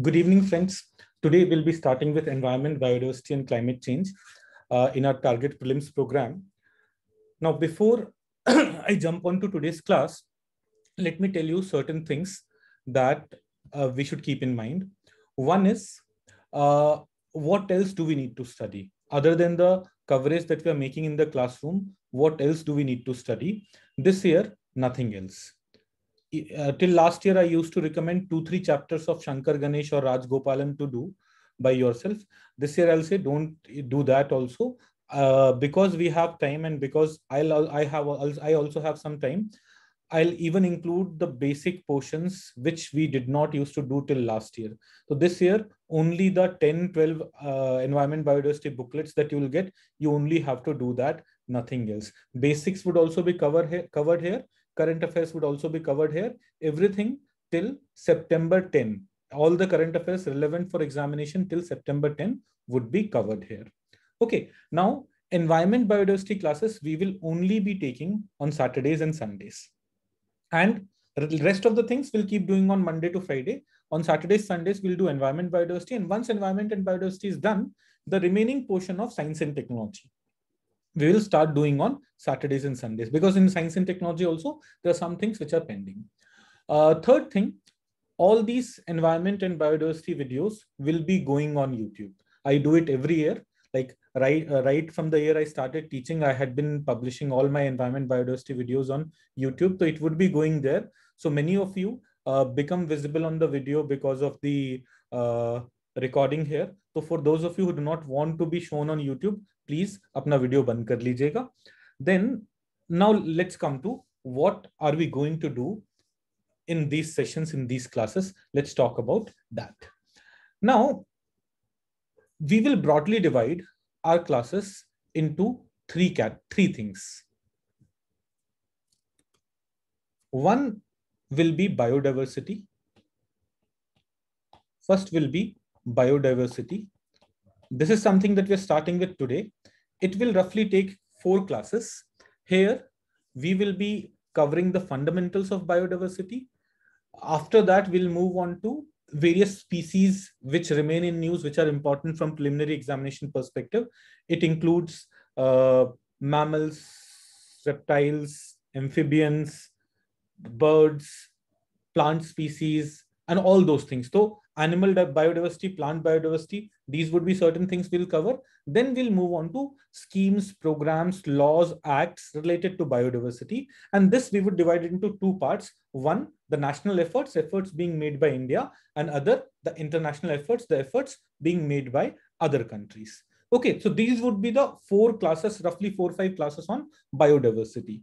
Good evening, friends. Today we'll be starting with environment, biodiversity, and climate change uh, in our target prelims program. Now, before I jump onto today's class, let me tell you certain things that uh, we should keep in mind. One is, uh, what else do we need to study? Other than the coverage that we are making in the classroom, what else do we need to study? This year, nothing else uh, till last year, I used to recommend two, three chapters of Shankar Ganesh or Raj Gopalan to do by yourself. This year, I'll say don't do that also uh, because we have time and because I'll I have I also have some time. I'll even include the basic portions which we did not used to do till last year. So this year, only the 10, 12 uh, environment biodiversity booklets that you will get, you only have to do that, nothing else. Basics would also be covered here, covered here current affairs would also be covered here. Everything till September 10. All the current affairs relevant for examination till September 10 would be covered here. Okay, now environment biodiversity classes we will only be taking on Saturdays and Sundays. And rest of the things we'll keep doing on Monday to Friday. On Saturdays, Sundays, we'll do environment biodiversity. And once environment and biodiversity is done, the remaining portion of science and technology we will start doing on Saturdays and Sundays because in science and technology also, there are some things which are pending. Uh, third thing, all these environment and biodiversity videos will be going on YouTube. I do it every year. Like right, uh, right from the year I started teaching, I had been publishing all my environment biodiversity videos on YouTube. So it would be going there. So many of you uh, become visible on the video because of the uh, recording here. So for तो for those of you do not want to be shown on YouTube please अपना video बंद कर लीजिएगा let's come to what are we going to do in these sessions in these classes let's talk about that now we will broadly divide our classes into three cat three things one will be biodiversity first will be biodiversity this is something that we're starting with today. It will roughly take four classes. Here, we will be covering the fundamentals of biodiversity. After that, we'll move on to various species which remain in news, which are important from preliminary examination perspective. It includes uh, mammals, reptiles, amphibians, birds, plant species, and all those things. So animal biodiversity, plant biodiversity. These would be certain things we'll cover. Then we'll move on to schemes, programs, laws, acts related to biodiversity. And this we would divide it into two parts. One, the national efforts, efforts being made by India, and other, the international efforts, the efforts being made by other countries. Okay, so these would be the four classes, roughly four five classes on biodiversity.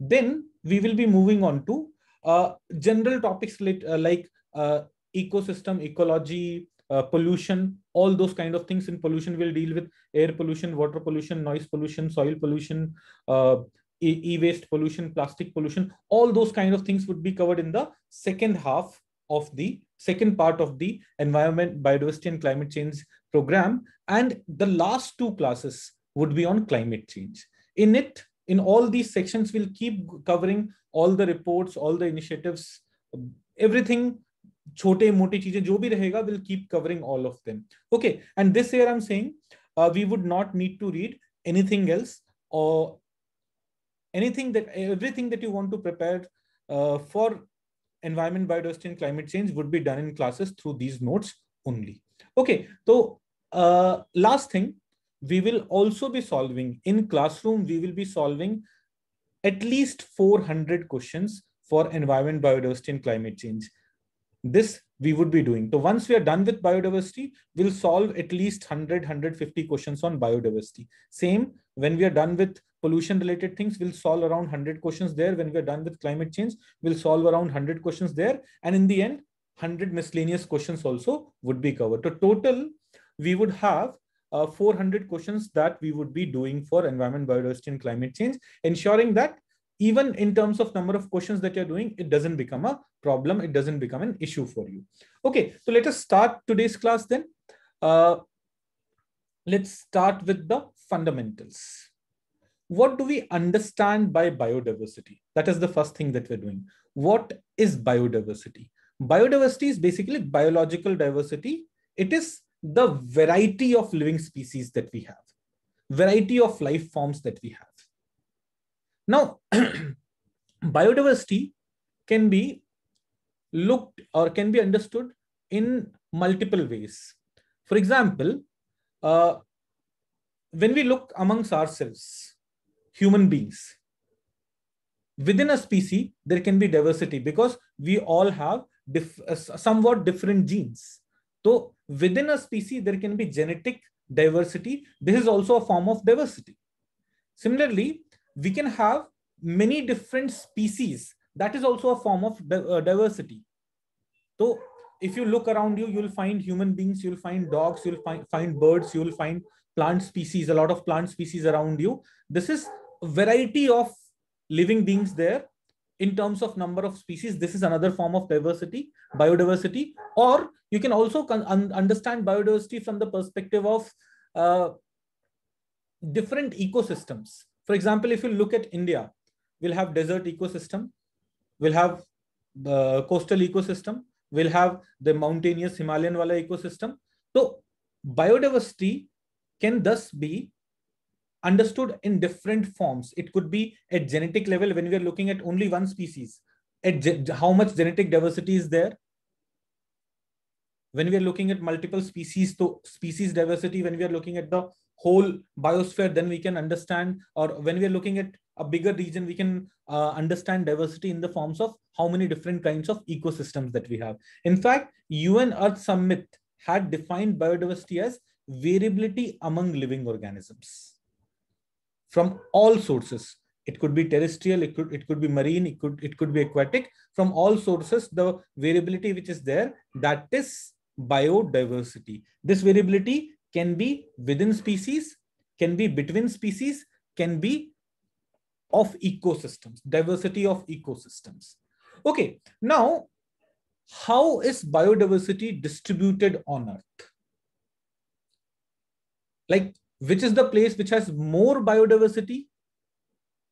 Then we will be moving on to uh, general topics like, uh, like uh, ecosystem, ecology, uh, pollution, all those kind of things. In pollution, we'll deal with air pollution, water pollution, noise pollution, soil pollution, uh, e-waste pollution, plastic pollution. All those kind of things would be covered in the second half of the second part of the environment, biodiversity and climate change program. And the last two classes would be on climate change. In it, in all these sections, we'll keep covering all the reports, all the initiatives, um, everything छोटे मोटी चीजें जो भी रहेगा will keep covering all of them okay and this year I am saying we would not need to read anything else और anything that everything that you want to prepare uh, for environment biodiversity and climate change would be done in classes through these notes only okay so uh, last thing we will also be solving in classroom we will be solving at least 400 questions for environment biodiversity and climate change this we would be doing. So once we are done with biodiversity, we'll solve at least 100, 150 questions on biodiversity. Same when we are done with pollution related things, we'll solve around 100 questions there. When we're done with climate change, we'll solve around 100 questions there. And in the end, 100 miscellaneous questions also would be covered. So total, we would have uh, 400 questions that we would be doing for environment, biodiversity, and climate change, ensuring that even in terms of number of questions that you're doing, it doesn't become a problem. It doesn't become an issue for you. Okay, so let us start today's class then. Uh, let's start with the fundamentals. What do we understand by biodiversity? That is the first thing that we're doing. What is biodiversity? Biodiversity is basically biological diversity. It is the variety of living species that we have, variety of life forms that we have now, biodiversity can be looked or can be understood in multiple ways. For example, uh, when we look amongst ourselves, human beings, within a species, there can be diversity because we all have dif uh, somewhat different genes. So within a species, there can be genetic diversity. This is also a form of diversity. Similarly, we can have many different species. That is also a form of uh, diversity. So if you look around you, you'll find human beings, you'll find dogs, you'll find, find birds, you'll find plant species, a lot of plant species around you. This is a variety of living beings there in terms of number of species. This is another form of diversity, biodiversity, or you can also un understand biodiversity from the perspective of uh, different ecosystems. For example, if you look at India, we'll have desert ecosystem, we'll have the coastal ecosystem, we'll have the mountainous Himalayan wala ecosystem. So biodiversity can thus be understood in different forms. It could be at genetic level when we are looking at only one species, at how much genetic diversity is there. When we are looking at multiple species, so species diversity, when we are looking at the whole biosphere, then we can understand, or when we are looking at a bigger region, we can uh, understand diversity in the forms of how many different kinds of ecosystems that we have. In fact, UN Earth Summit had defined biodiversity as variability among living organisms from all sources it could be terrestrial it could it could be marine it could it could be aquatic from all sources the variability which is there that is biodiversity this variability can be within species, can be between species, can be of ecosystems, diversity of ecosystems. Okay, now how is biodiversity distributed on Earth? Like, which is the place which has more biodiversity?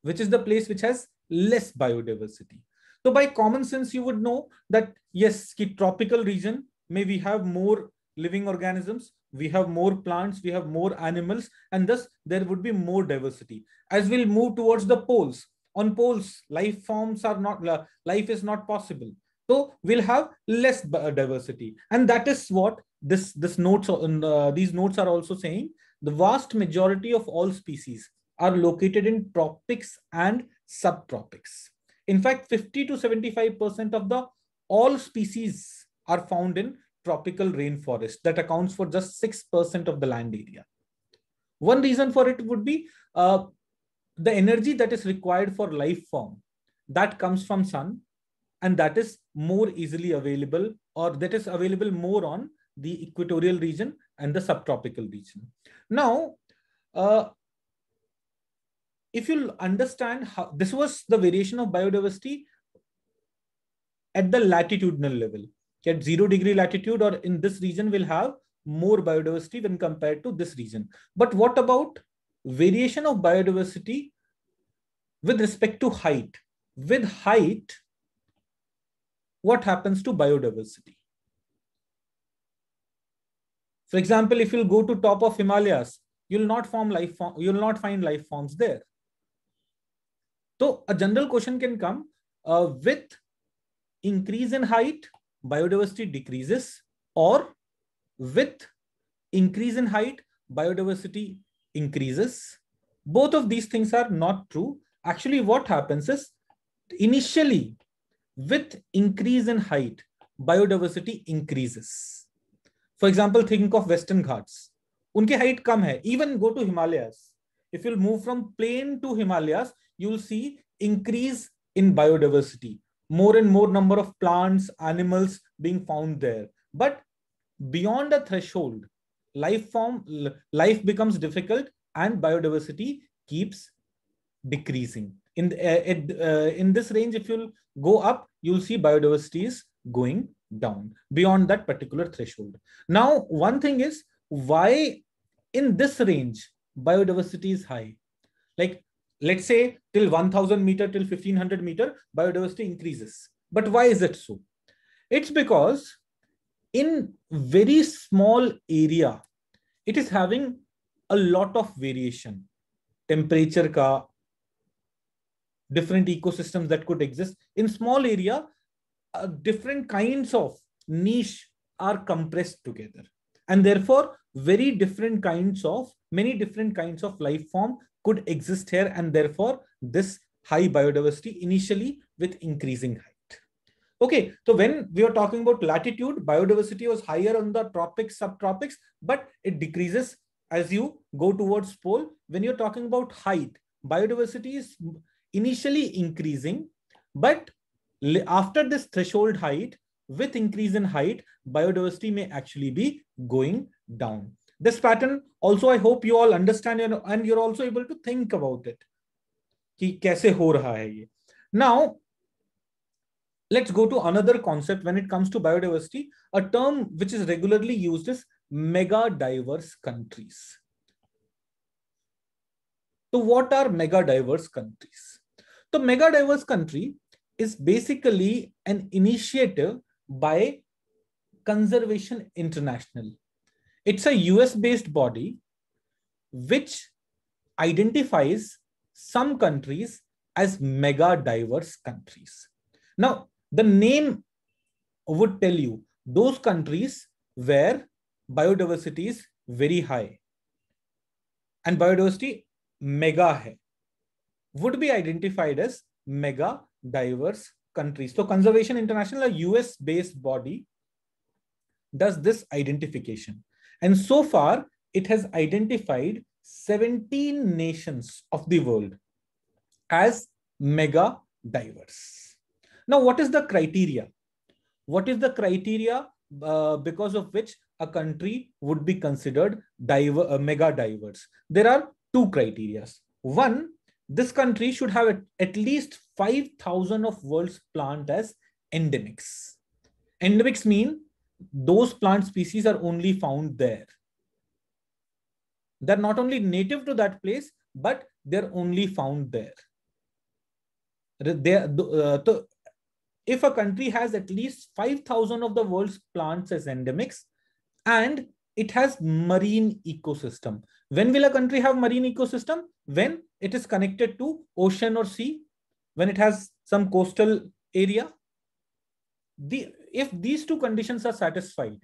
Which is the place which has less biodiversity? So by common sense, you would know that yes, the tropical region may we have more living organisms we have more plants we have more animals and thus there would be more diversity as we'll move towards the poles on poles life forms are not uh, life is not possible so we'll have less uh, diversity and that is what this this notes uh, uh, these notes are also saying the vast majority of all species are located in tropics and subtropics in fact 50 to 75 percent of the all species are found in tropical rainforest that accounts for just 6% of the land area. One reason for it would be uh, the energy that is required for life form that comes from sun and that is more easily available or that is available more on the equatorial region and the subtropical region. Now, uh, if you understand how this was the variation of biodiversity at the latitudinal level, at zero degree latitude or in this region will have more biodiversity when compared to this region. But what about variation of biodiversity with respect to height? With height, what happens to biodiversity? For example, if you go to top of Himalayas, you'll not form life form, you'll not find life forms there. So a general question can come uh, with increase in height, biodiversity decreases or with increase in height, biodiversity increases. Both of these things are not true. Actually, what happens is initially with increase in height, biodiversity increases. For example, think of Western Ghats. Unke height kam hai. Even go to Himalayas. If you'll move from plain to Himalayas, you'll see increase in biodiversity more and more number of plants, animals being found there. But beyond a threshold, life form life becomes difficult and biodiversity keeps decreasing. In, uh, uh, in this range, if you'll go up, you'll see biodiversity is going down beyond that particular threshold. Now, one thing is why in this range, biodiversity is high. Like let's say till 1000 meter till 1500 meter biodiversity increases but why is it so it's because in very small area it is having a lot of variation temperature ka different ecosystems that could exist in small area uh, different kinds of niche are compressed together and therefore very different kinds of many different kinds of life form could exist here and therefore this high biodiversity initially with increasing height. Okay, so when we are talking about latitude, biodiversity was higher on the tropics, subtropics, but it decreases as you go towards pole. When you're talking about height, biodiversity is initially increasing, but after this threshold height, with increase in height, biodiversity may actually be going down this pattern also i hope you all understand and you're also able to think about it now let's go to another concept when it comes to biodiversity a term which is regularly used is mega diverse countries so what are mega diverse countries the mega diverse country is basically an initiative by conservation international it's a US based body which identifies some countries as mega diverse countries. Now, the name would tell you those countries where biodiversity is very high and biodiversity mega hai would be identified as mega diverse countries. So Conservation International, a US based body, does this identification. And so far, it has identified 17 nations of the world as mega diverse. Now, what is the criteria? What is the criteria uh, because of which a country would be considered diver, uh, mega diverse? There are two criteria. One, this country should have at least 5,000 of world's plant as endemics. Endemics mean those plant species are only found there. They're not only native to that place, but they're only found there. They, uh, to, if a country has at least 5,000 of the world's plants as endemics and it has marine ecosystem. When will a country have marine ecosystem? When it is connected to ocean or sea, when it has some coastal area. The if these two conditions are satisfied,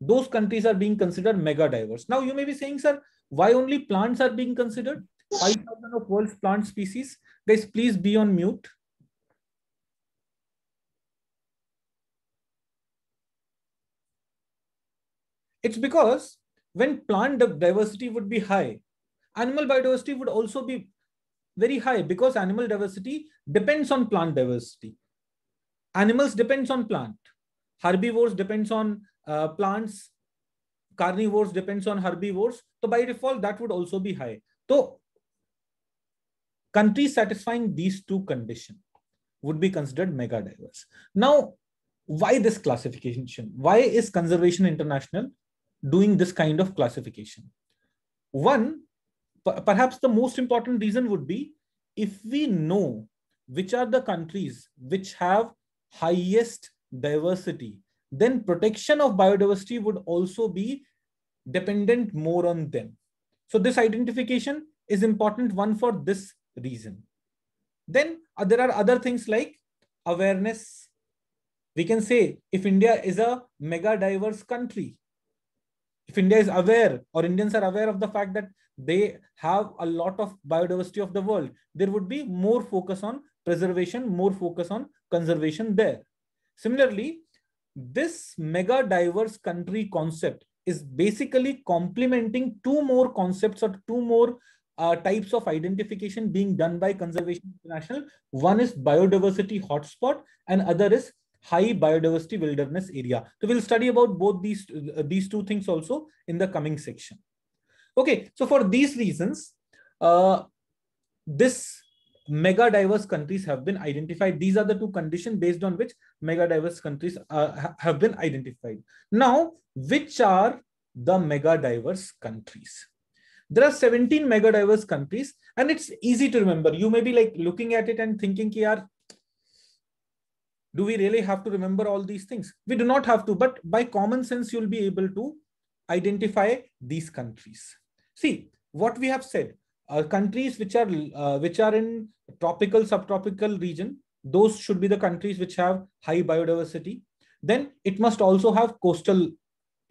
those countries are being considered mega diverse. Now you may be saying, sir, why only plants are being considered? 5,000 of world's plant species. Guys, please be on mute. It's because when plant diversity would be high, animal biodiversity would also be very high because animal diversity depends on plant diversity. Animals depends on plant. Herbivores depends on uh, plants. Carnivores depends on herbivores. So by default, that would also be high. So countries satisfying these two conditions would be considered mega diverse. Now, why this classification? Why is Conservation International doing this kind of classification? One, perhaps the most important reason would be if we know which are the countries which have highest diversity, then protection of biodiversity would also be dependent more on them. So this identification is important one for this reason. Then uh, there are other things like awareness. We can say if India is a mega diverse country, if India is aware or Indians are aware of the fact that they have a lot of biodiversity of the world, there would be more focus on preservation, more focus on conservation there. Similarly, this mega diverse country concept is basically complementing two more concepts or two more uh, types of identification being done by Conservation International. One is biodiversity hotspot and other is high biodiversity wilderness area. So we'll study about both these, uh, these two things also in the coming section. Okay, so for these reasons, uh, this mega diverse countries have been identified. These are the two conditions based on which mega diverse countries uh, have been identified. Now, which are the mega diverse countries? There are 17 mega diverse countries, and it's easy to remember. You may be like looking at it and thinking, "Yaar, do we really have to remember all these things?" We do not have to, but by common sense, you'll be able to identify these countries. See, what we have said uh, countries which are uh, which are in tropical subtropical region those should be the countries which have high biodiversity then it must also have coastal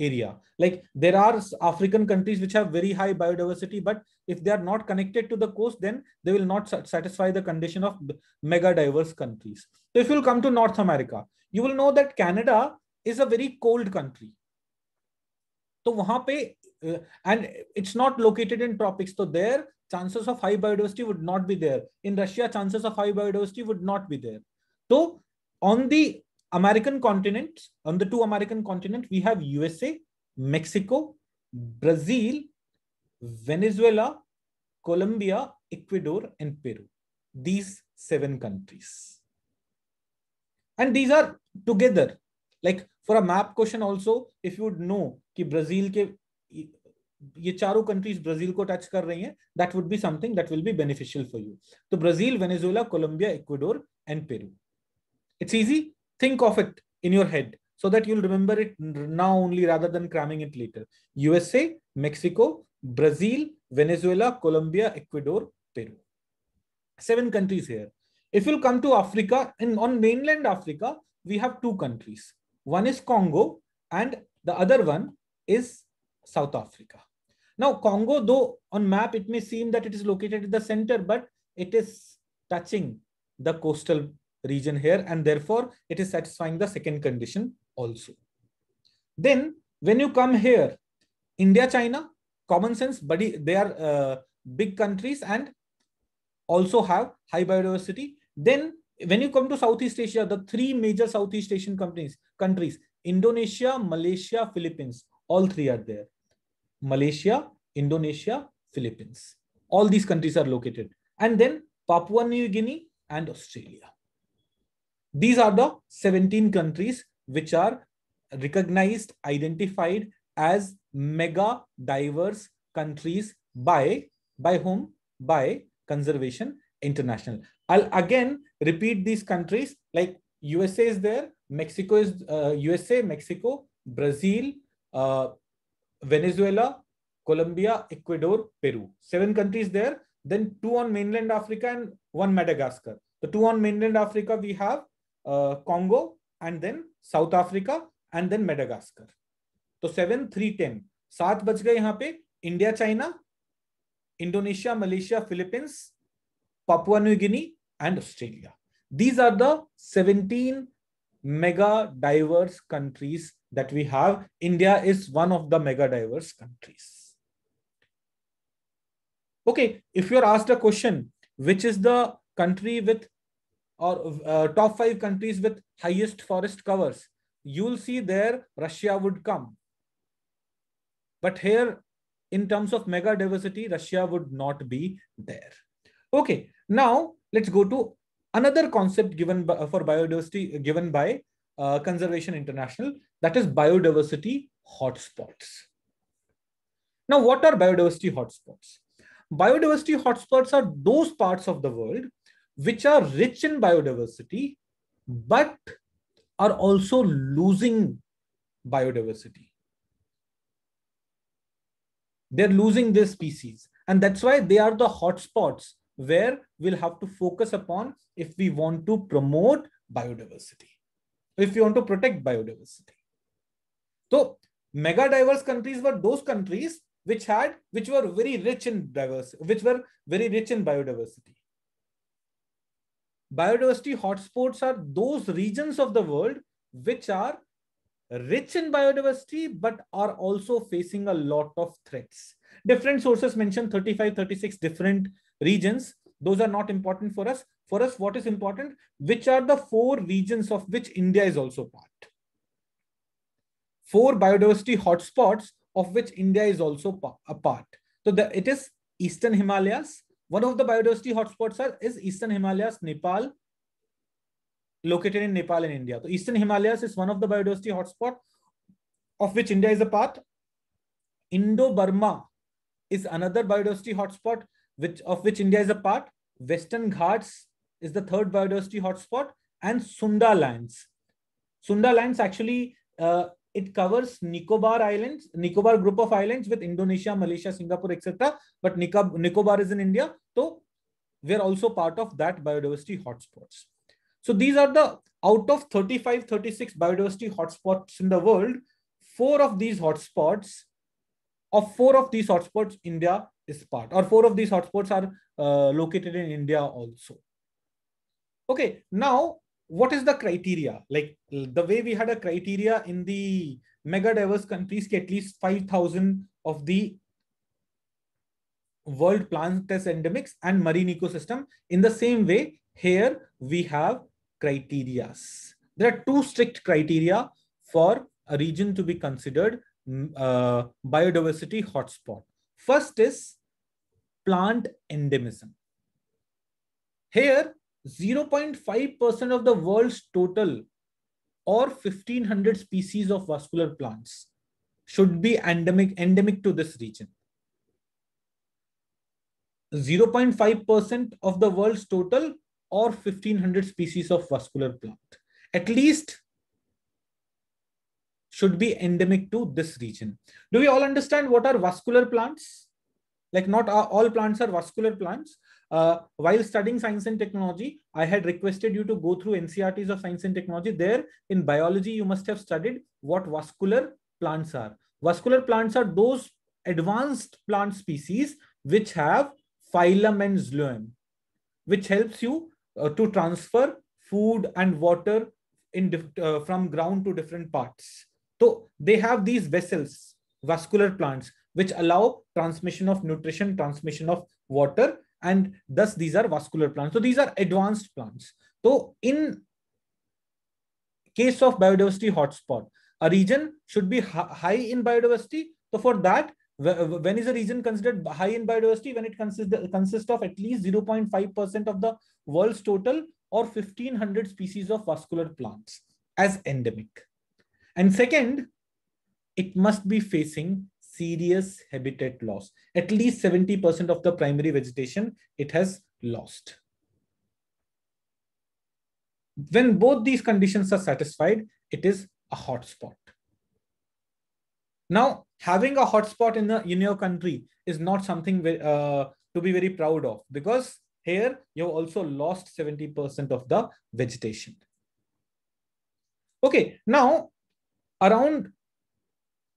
area like there are african countries which have very high biodiversity but if they are not connected to the coast then they will not satisfy the condition of mega diverse countries so if you come to north america you will know that canada is a very cold country so wahan uh, and it's not located in tropics so there chances of high biodiversity would not be there. In Russia, chances of high biodiversity would not be there. So on the American continent, on the two American continent, we have USA, Mexico, Brazil, Venezuela, Colombia, Ecuador, and Peru. These seven countries. And these are together. Like for a map question also, if you would know that Brazil ये चारों countries Brazil को touch कर रही हैं that would be something that will be beneficial for you तो Brazil Venezuela Colombia Ecuador and Peru it's easy think of it in your head so that you'll remember it now only rather than cramming it later USA Mexico Brazil Venezuela Colombia Ecuador Peru seven countries here if you come to Africa in on mainland Africa we have two countries one is Congo and the other one is South Africa Now, Congo, though on map it may seem that it is located at the center, but it is touching the coastal region here and therefore it is satisfying the second condition also. Then when you come here, India, China, common sense, buddy, they are uh, big countries and also have high biodiversity. Then when you come to Southeast Asia, the three major Southeast Asian companies, countries, Indonesia, Malaysia, Philippines, all three are there. Malaysia, Indonesia, Philippines. All these countries are located. And then Papua New Guinea and Australia. These are the 17 countries which are recognized, identified as mega diverse countries by, by whom? By Conservation International. I'll again repeat these countries like USA is there, Mexico is uh, USA, Mexico, Brazil, uh, Venezuela, Colombia, Ecuador, Peru. Seven countries there. Then two on mainland Africa and one Madagascar. The two on mainland Africa we have uh, Congo and then South Africa and then Madagascar. तो seven, three, ten. Ten सात बच India, China, Indonesia, Malaysia, Philippines, Papua New Guinea, and Australia. These are the 17 mega diverse countries that we have, India is one of the mega diverse countries. Okay, if you're asked a question, which is the country with or uh, top five countries with highest forest covers, you'll see there Russia would come. But here, in terms of mega diversity, Russia would not be there. Okay, now let's go to another concept given by, for biodiversity given by uh, Conservation International, that is biodiversity hotspots. Now, what are biodiversity hotspots? Biodiversity hotspots are those parts of the world which are rich in biodiversity, but are also losing biodiversity. They're losing their species. And that's why they are the hotspots where we'll have to focus upon if we want to promote biodiversity if you want to protect biodiversity. So mega diverse countries were those countries which had which were very rich in diverse which were very rich in biodiversity. Biodiversity hotspots are those regions of the world which are rich in biodiversity but are also facing a lot of threats. Different sources mention 35, 36 different regions those are not important for us. For us, what is important? Which are the four regions of which India is also part? Four biodiversity hotspots of which India is also a part. So the, it is Eastern Himalayas. One of the biodiversity hotspots are, is Eastern Himalayas, Nepal, located in Nepal and India. So Eastern Himalayas is one of the biodiversity hotspot of which India is a part. Indo-Burma is another biodiversity hotspot which of which India is a part. Western Ghats is the third biodiversity hotspot, and Sunda Lands. Sunda Lands actually uh, it covers Nicobar Islands, Nicobar group of islands with Indonesia, Malaysia, Singapore, etc. But Nicobar is in India, so we are also part of that biodiversity hotspots. So these are the out of 35, 36 biodiversity hotspots in the world. Four of these hotspots, of four of these hotspots, India this part or four of these hotspots are uh, located in India also. Okay, now what is the criteria? Like the way we had a criteria in the mega diverse countries, at least 5,000 of the world plant endemics and marine ecosystem. In the same way, here we have criteria. There are two strict criteria for a region to be considered mm, uh, biodiversity hotspot. First is plant endemism. Here, 0.5% of the world's total or 1500 species of vascular plants should be endemic, endemic to this region. 0.5% of the world's total or 1500 species of vascular plant at least should be endemic to this region. Do we all understand what are vascular plants? like not all plants are vascular plants. Uh, while studying science and technology, I had requested you to go through NCRTs of science and technology. There in biology, you must have studied what vascular plants are. Vascular plants are those advanced plant species which have phylum and zloem, which helps you uh, to transfer food and water in uh, from ground to different parts. So they have these vessels, vascular plants which allow transmission of nutrition, transmission of water, and thus these are vascular plants. So these are advanced plants. So in case of biodiversity hotspot, a region should be high in biodiversity. So for that, when is a region considered high in biodiversity? When it consists consists of at least 0.5% of the world's total or 1500 species of vascular plants as endemic. And second, it must be facing serious habitat loss. At least 70% of the primary vegetation it has lost. When both these conditions are satisfied, it is a hotspot. Now, having a hotspot in, the, in your country is not something uh, to be very proud of because here you have also lost 70% of the vegetation. Okay, now around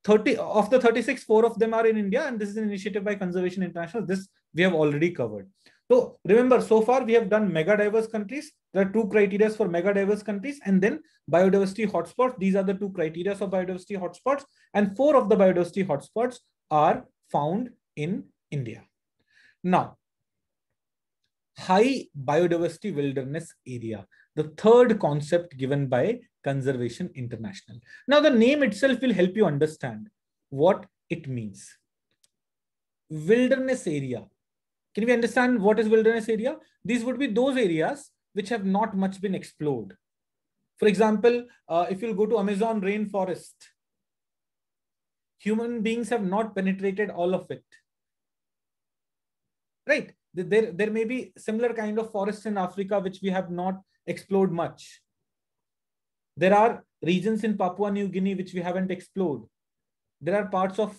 30 of the 36 four of them are in india and this is an initiative by conservation international this we have already covered so remember so far we have done mega diverse countries there are two criteria for mega diverse countries and then biodiversity hotspots these are the two criteria for biodiversity hotspots and four of the biodiversity hotspots are found in india now high biodiversity wilderness area the third concept given by Conservation International. Now, the name itself will help you understand what it means. Wilderness area. Can we understand what is wilderness area? These would be those areas which have not much been explored. For example, uh, if you go to Amazon rainforest, human beings have not penetrated all of it. Right? There, there may be similar kind of forests in Africa which we have not explored much. There are regions in Papua New Guinea which we haven't explored. There are parts of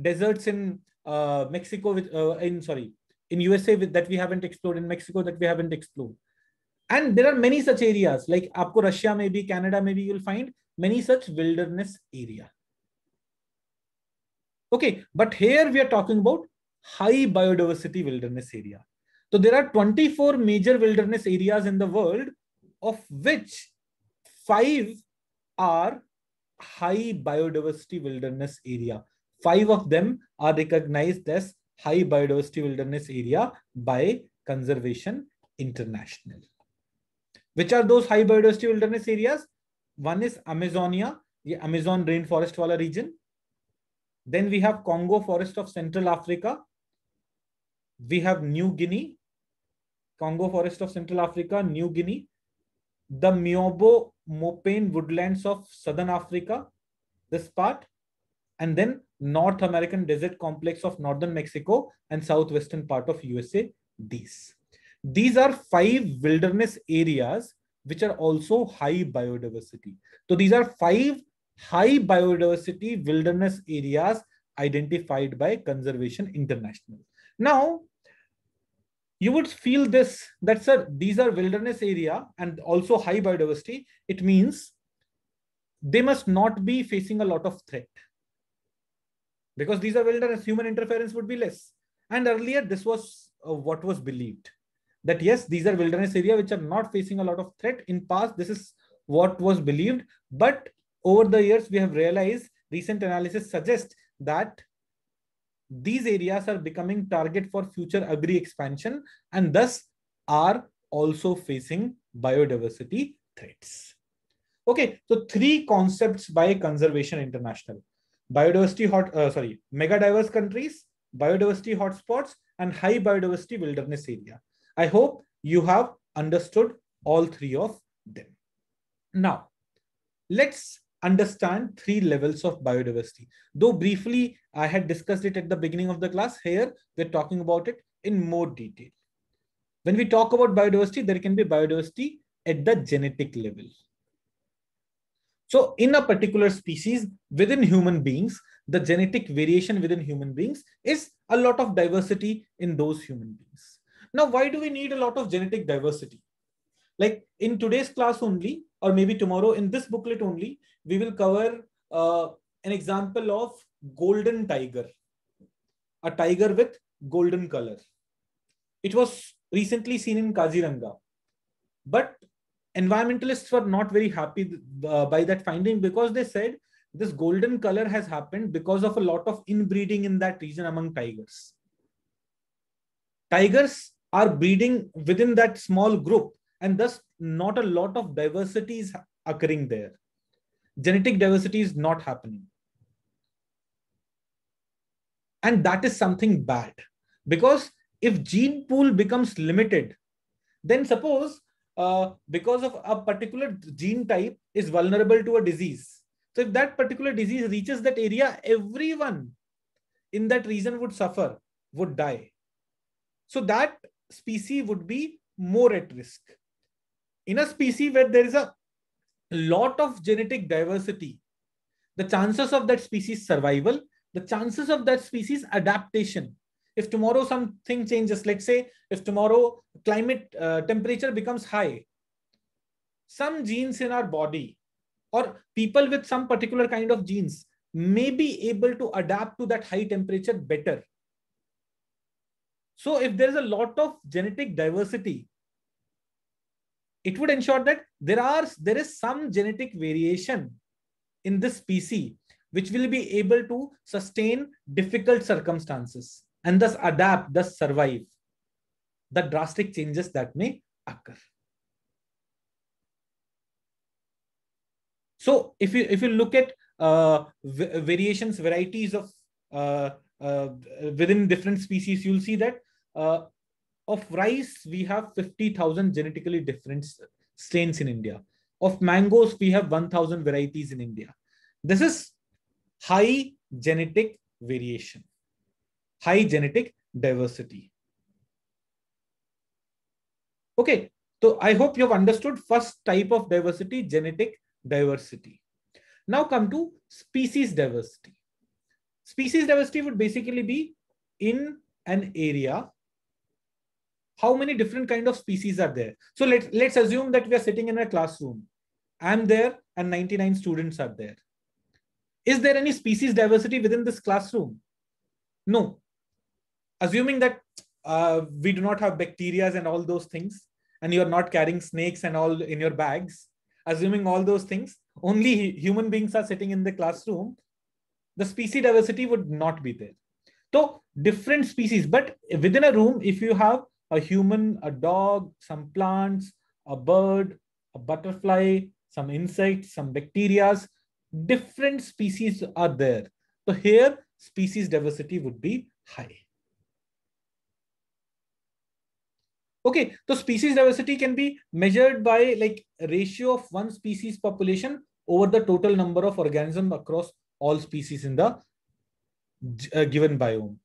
deserts in uh, Mexico, with, uh, in sorry, in USA with, that we haven't explored, in Mexico that we haven't explored. And there are many such areas, like aapko Russia maybe, Canada maybe, you'll find many such wilderness area. Okay, but here we are talking about high biodiversity wilderness area. So there are 24 major wilderness areas in the world, of which five are high biodiversity wilderness area. Five of them are recognized as high biodiversity wilderness area by Conservation International. Which are those high biodiversity wilderness areas? One is Amazonia, the Amazon rainforest wala region. Then we have Congo forest of Central Africa. We have New Guinea. Congo forest of Central Africa, New Guinea, the Miobo Mopane woodlands of Southern Africa, this part, and then North American desert complex of Northern Mexico and Southwestern part of USA, these. These are five wilderness areas which are also high biodiversity. So these are five high biodiversity wilderness areas identified by Conservation International. Now, you would feel this that sir these are wilderness area and also high biodiversity it means they must not be facing a lot of threat because these are wilderness human interference would be less and earlier this was uh, what was believed that yes these are wilderness area which are not facing a lot of threat in past this is what was believed but over the years we have realized recent analysis suggests that these areas are becoming target for future agri expansion and thus are also facing biodiversity threats. Okay, so three concepts by Conservation International. Biodiversity hot, uh, sorry, mega diverse countries, biodiversity hotspots, and high biodiversity wilderness area. I hope you have understood all three of them. Now, let's understand three levels of biodiversity. Though briefly, I had discussed it at the beginning of the class, here we're talking about it in more detail. When we talk about biodiversity, there can be biodiversity at the genetic level. So in a particular species within human beings, the genetic variation within human beings is a lot of diversity in those human beings. Now, why do we need a lot of genetic diversity? Like in today's class only, or maybe tomorrow in this booklet only, we will cover uh, an example of golden tiger, a tiger with golden color. It was recently seen in Kaziranga, but environmentalists were not very happy uh, by that finding because they said this golden color has happened because of a lot of inbreeding in that region among tigers. Tigers are breeding within that small group and thus not a lot of diversity is occurring there. Genetic diversity is not happening. And that is something bad because if gene pool becomes limited, then suppose uh, because of a particular gene type is vulnerable to a disease. So if that particular disease reaches that area, everyone in that region would suffer, would die. So that species would be more at risk in a species where there is a lot of genetic diversity, the chances of that species survival, the chances of that species adaptation. If tomorrow something changes, let's say if tomorrow climate uh, temperature becomes high, some genes in our body or people with some particular kind of genes may be able to adapt to that high temperature better. So if there's a lot of genetic diversity, it would ensure that there are there is some genetic variation in this species which will be able to sustain difficult circumstances and thus adapt, thus survive the drastic changes that may occur. So if you if you look at uh, variations, varieties of uh, uh, within different species, you'll see that uh, of rice, we have 50,000 genetically different strains in India. Of mangoes, we have 1,000 varieties in India. This is high genetic variation, high genetic diversity. Okay, so I hope you have understood first type of diversity, genetic diversity. Now come to species diversity. Species diversity would basically be in an area, how many different kind of species are there so let's let's assume that we are sitting in a classroom i'm there and 99 students are there is there any species diversity within this classroom no assuming that uh, we do not have bacteria and all those things and you're not carrying snakes and all in your bags assuming all those things only human beings are sitting in the classroom the species diversity would not be there so different species but within a room if you have a human, a dog, some plants, a bird, a butterfly, some insects, some bacteria, different species are there. So here species diversity would be high. Okay, so species diversity can be measured by like ratio of one species population over the total number of organisms across all species in the uh, given biome.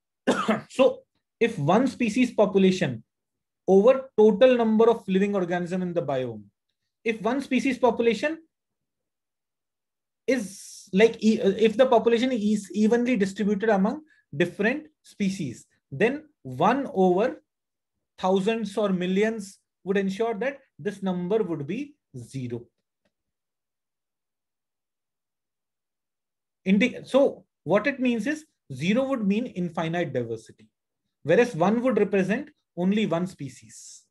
so if one species population over total number of living organism in the biome, if one species population is like uh, if the population is evenly distributed among different species, then one over thousands or millions would ensure that this number would be zero. Indi so what it means is zero would mean infinite diversity whereas one would represent only one species.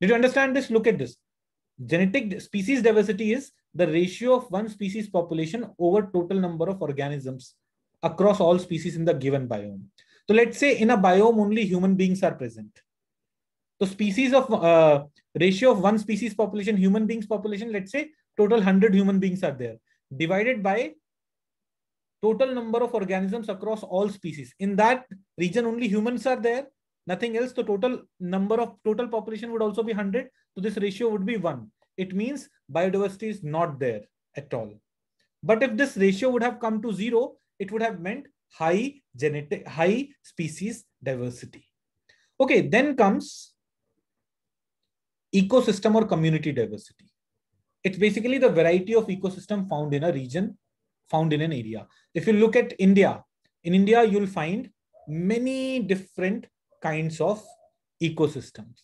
Did you understand this? Look at this. Genetic species diversity is the ratio of one species population over total number of organisms across all species in the given biome. So let's say in a biome only human beings are present. So species of uh, ratio of one species population, human beings population, let's say total 100 human beings are there divided by total number of organisms across all species. In that region, only humans are there. Nothing else. The total number of total population would also be 100. So this ratio would be 1. It means biodiversity is not there at all. But if this ratio would have come to 0, it would have meant high genetic, high species diversity. Okay, then comes ecosystem or community diversity. It's basically the variety of ecosystem found in a region found in an area. If you look at India, in India, you'll find many different kinds of ecosystems.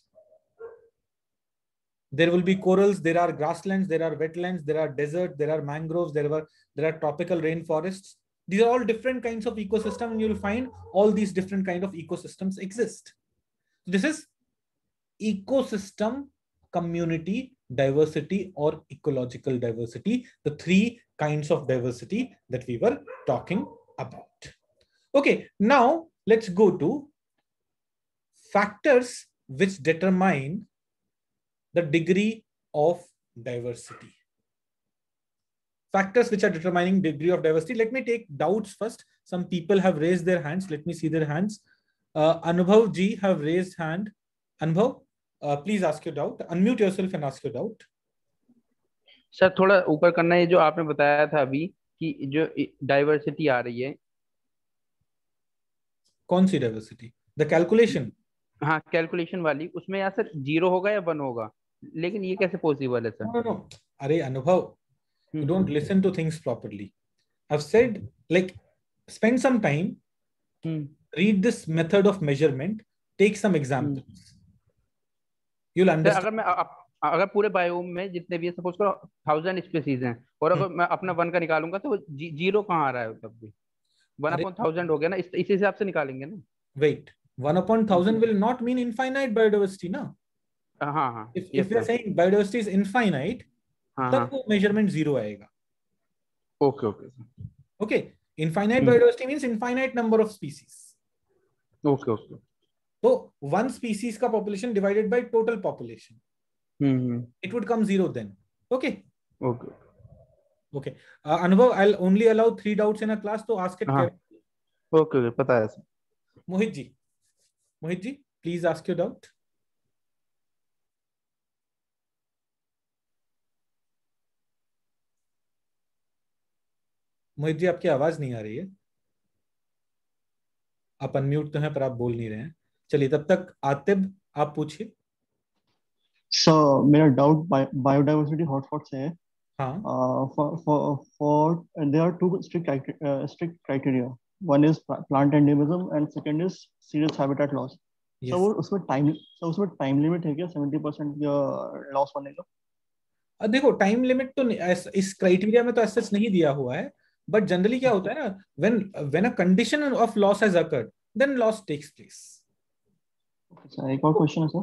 There will be corals, there are grasslands, there are wetlands, there are deserts. there are mangroves, there are, there are tropical rainforests. These are all different kinds of ecosystem and you'll find all these different kind of ecosystems exist. This is ecosystem community diversity or ecological diversity, the three kinds of diversity that we were talking about. Okay, now let's go to factors which determine the degree of diversity. Factors which are determining degree of diversity. Let me take doubts first. Some people have raised their hands. Let me see their hands. Uh, Anubhav ji have raised hand. Anubhav, uh, please ask your doubt unmute yourself and ask your doubt sir थोड़ा ऊपर करना है जो आपने बताया था अभी कि जो डाइवर्सिटी आ रही है कौन सी डाइवर्सिटी द कैलकुलेशन हाँ कैलकुलेशन वाली उसमें यार सर जीरो होगा या वन होगा लेकिन ये कैसे पॉसिबल है सर नो नो अरे Anubhav you don't listen to things properly I've said like spend some time, hmm. read this method of measurement, take some examples. You'll understand अगर मैं आप, अगर पूरे बायोम में जितने भी सपोज करो थाउजेंड स्पीसीज हैं और अगर मैं अपना वन का निकालूंगा तो जी, जीरो कहाँ आ रहा है तब भी वन अपॉन थाउजेंड हो गया ना इस इसी हिसाब से निकालेंगे ना wait one upon thousand will not mean infinite biodiversity ना हाँ हाँ if if you saying biodiversity is infinite तब हाँ। वो मेजरमेंट जीरो आएगा okay okay okay infinite biodiversity means infinite number of species okay okay तो वन स्पीसीज का population divided by total population it would come zero then okay okay okay Anubhav I only allow three doubts in a class तो ask it okay okay पता है Mohit ji Mohit ji please ask your doubt Mohit ji आपकी आवाज नहीं आ रही है आप अनम्यूट तो हैं पर आप बोल नहीं रहे हैं चलिए तब तक आतिब आप पूछिए सो so, मेरा डाउट बायोडाइवर्सिटी हॉटस्पॉट से है for are two strict criteria one is plant and is serious habitat loss होने देखो टाइम लिमिट तो इस क्राइटेरिया में तो ऐसा नहीं दिया हुआ है बट जनरली क्या होता है ना when when a condition of loss has occurred then loss takes place Okay, so I got a question, sir.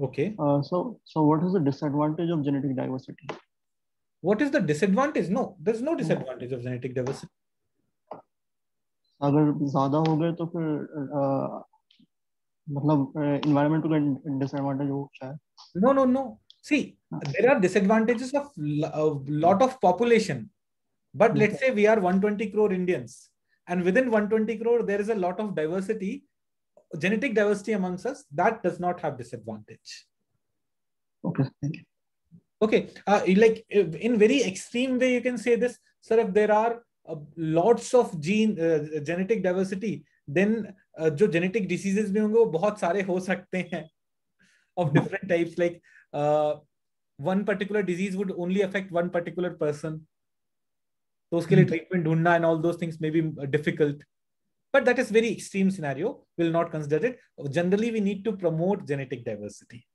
Okay. Uh, so, so what is the disadvantage of genetic diversity? What is the disadvantage? No, there's no hmm. disadvantage of genetic diversity. अगर ज्यादा हो गए तो फिर uh, मतलब uh, environment को disadvantage हो शायद. No, no, no. See, there are disadvantages of a lot of population, but hmm. let's say we are 120 crore Indians, and within 120 crore there is a lot of diversity genetic diversity amongst us, that does not have disadvantage. Okay, thank you. Okay, uh, like uh, in very extreme way, you can say this, sir, if there are uh, lots of gene uh, genetic diversity, then uh, जो genetic diseases भी होंगे वो बहुत सारे हो सकते of different types like uh, one particular disease would only affect one particular person तो उसके लिए ट्रीटमेंट ढूंढना and all those things may be difficult but that is very extreme scenario. We'll not consider it. Generally, we need to promote genetic diversity.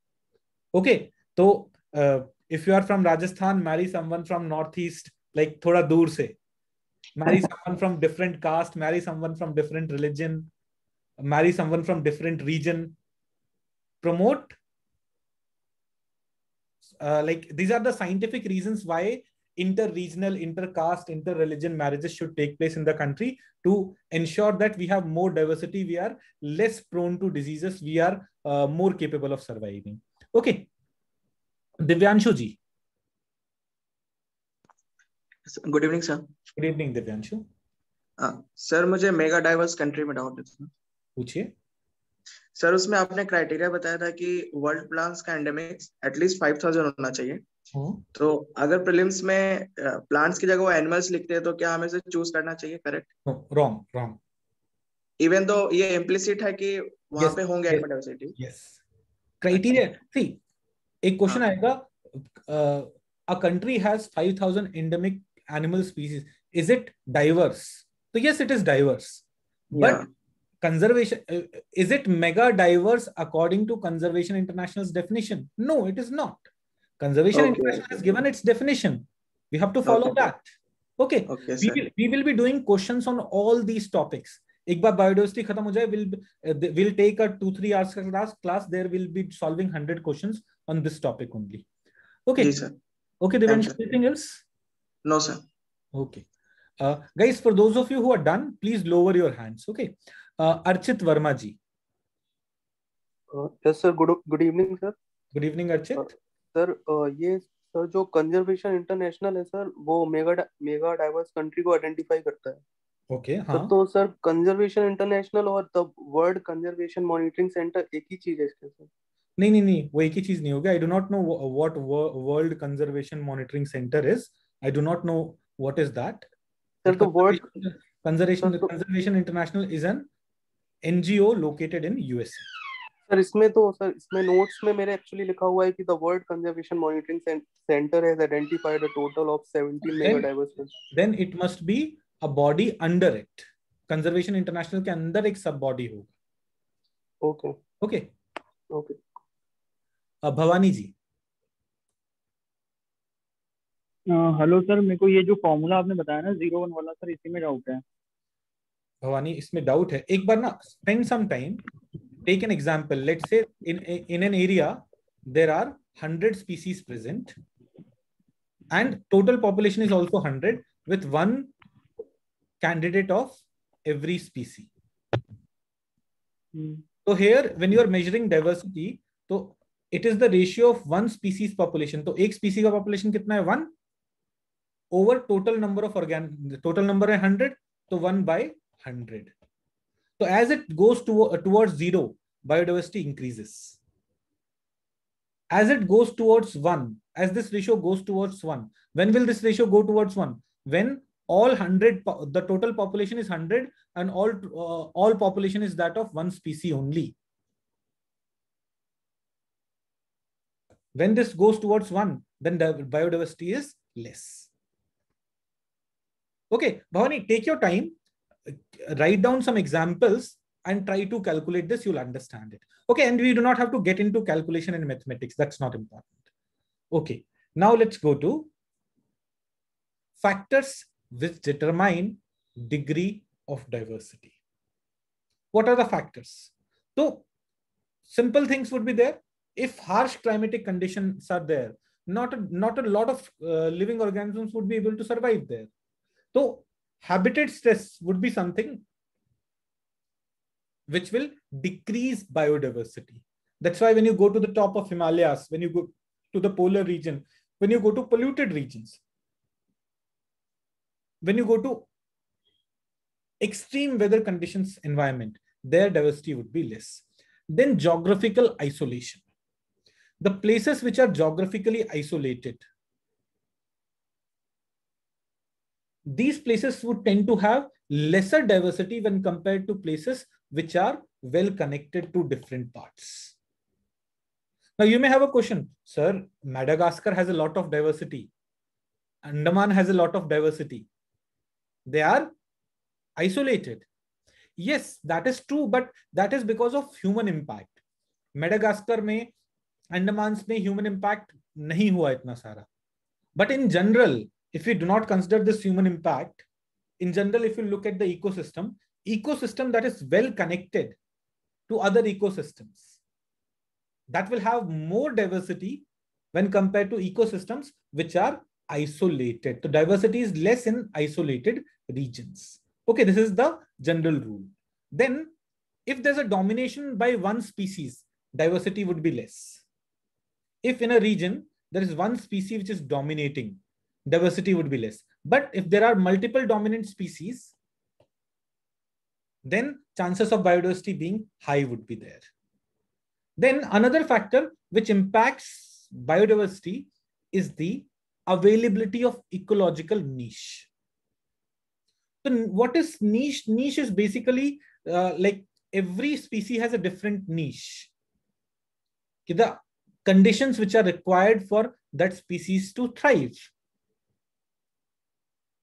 Okay, so uh, if you are from Rajasthan, marry someone from Northeast, like thoda dur se. Marry someone from different caste, marry someone from different religion, marry someone from different region. Promote uh, like these are the scientific reasons why inter-regional, inter-caste, inter-religion marriages should take place in the country to ensure that we have more diversity, we are less prone to diseases, we are uh, more capable of surviving. Okay, Divyanshu ji. evening, evening sir sir, evening Divyanshu a मुझे diverse country. Country में doubt है पूछिए sir उसमें आपने criteria बताया था कि world plans का एंडेमिक्स at least 5000 होना चाहिए हम्म। तो अगर प्रीलिम्स में प्लांट्स की जगह वो एनिमल्स लिखते हैं तो क्या हमें से चूज करना चाहिए correct wrong wrong even though ये इम्प्लिसिट है कि वहां yes, पे होंगे yes, डाइवर्सिटी यस क्राइटेरिया सी एक क्वेश्चन हाँ. आएगा a country has 5000 endemic animal species is it diverse तो yes it is diverse but conservation is it mega diverse according to conservation international's definition no it is not Conservation okay. International has given its definition. We have to follow okay. that. Okay. okay we, will, we will be doing questions on all these topics. biodiversity बार will खत्म हो जाए will will take a two class. का class class there will be solving hundred question on this topic sir okay okay Divensh anything else no sir okay guys for those of you who are done please lower your hands okay uh, archit verma ji uh, yes sir good good evening sir good evening archit uh, sir ये sir जो conservation international है sir वो mega mega diverse country को identify करता है okay okay, तो हाँ. तो सर कंजर्वेशन इंटरनेशनल और वर्ल्ड कंजर्वेशन मॉनिटरिंग सेंटर एक ही चीज है इसके सर नहीं नहीं नहीं वो एक ही चीज नहीं होगी I do not know what world conservation monitoring centre is I do not know what is that sir तो world conservation conservation international is an NGO located in USA sir इसमें तो सर इसमें नोट्स में मेरे actually लिखा हुआ है कि the world conservation monitoring centre has identified a total of 17 diversity then it must be a body under it conservation international के अंदर एक सब बॉडी होगा ओके ओके ओके अब भवानी जी हेलो सर मेरे को ये जो फॉर्मूला आपने बताया ना जीरो वन वाला सर इसी में डाउट है भवानी इसमें डाउट है एक बार ना spend some time take an example. Let's say in, in an area, there are 100 species present and total population is also 100 with one candidate of every species. Hmm. So here, when you are measuring diversity, so it is the ratio of one species population. so ek species ka population kitna hai one over total number of organ total number hai 100 तो 1 by 100. So as it goes to, towards zero, biodiversity increases. As it goes towards one, as this ratio goes towards one, when will this ratio go towards one? When all 100, the total population is 100 and all, uh, all population is that of one species only. When this goes towards one, then the biodiversity is less. Okay, Bhavani, take your time write down some examples and try to calculate this, you'll understand it. Okay, and we do not have to get into calculation and mathematics. That's not important. Okay, now let's go to factors which determine degree of diversity. What are the factors? So simple things would be there. If harsh climatic conditions are there, not a, not a lot of uh, living organisms would be able to survive there. So habitat stress would be something which will decrease biodiversity. That's why when you go to the top of Himalayas, when you go to the polar region, when you go to polluted regions, when you go to extreme weather conditions environment, their diversity would be less. Then geographical isolation. The places which are geographically isolated, these places would tend to have lesser diversity when compared to places which are well connected to different parts. Now you may have a question, sir, Madagascar has a lot of diversity. Andaman has a lot of diversity. They are isolated. Yes, that is true, but that is because of human impact. Madagascar may, Andamans में human impact नहीं हुआ इतना सारा But in general if we do not consider this human impact, in general, if you look at the ecosystem, ecosystem that is well connected to other ecosystems, that will have more diversity when compared to ecosystems which are isolated. So diversity is less in isolated regions. Okay, this is the general rule. Then if there's a domination by one species, diversity would be less. If in a region, there is one species which is dominating, diversity would be less. But if there are multiple dominant species, then chances of biodiversity being high would be there. Then another factor which impacts biodiversity is the availability of ecological niche. So what is niche? Niche is basically uh, like every species has a different niche. The conditions which are required for that species to thrive.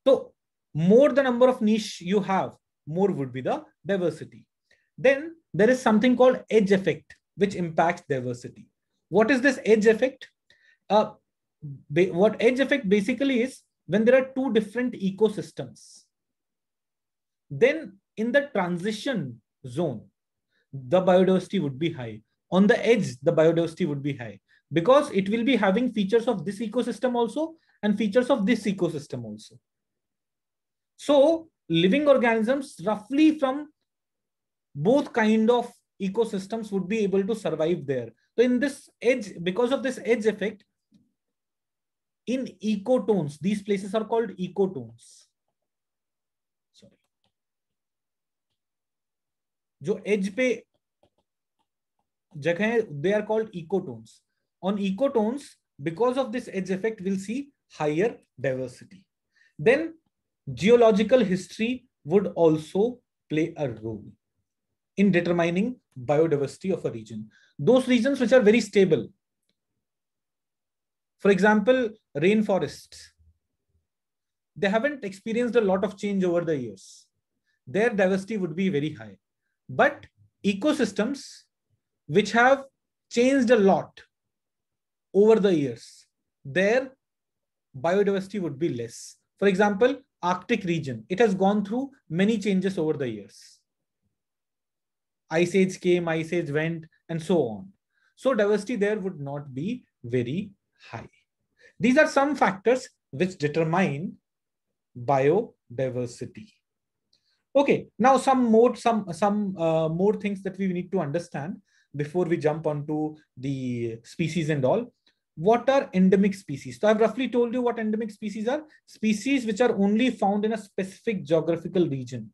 So more the number of niche you have, more would be the diversity. Then there is something called edge effect, which impacts diversity. What is this edge effect? Uh, what edge effect basically is when there are two different ecosystems. Then in the transition zone, the biodiversity would be high. On the edge, the biodiversity would be high because it will be having features of this ecosystem also and features of this ecosystem also. So living organisms roughly from both kind of ecosystems would be able to survive there. So in this edge, because of this edge effect, in ecotones, these places are called ecotones. Sorry. जो edge पे जगह they are called ecotones. On ecotones, because of this edge effect, we'll see higher diversity. Then Geological history would also play a role in determining biodiversity of a region. Those regions which are very stable. For example, rainforests. They haven't experienced a lot of change over the years. Their diversity would be very high. But ecosystems which have changed a lot over the years, their biodiversity would be less. For example, Arctic region, it has gone through many changes over the years. Ice age came, ice age went, and so on. So diversity there would not be very high. These are some factors which determine biodiversity. Okay, now some more some some uh, more things that we need to understand before we jump onto the species and all what are endemic species? So I've roughly told you what endemic species are. Species which are only found in a specific geographical region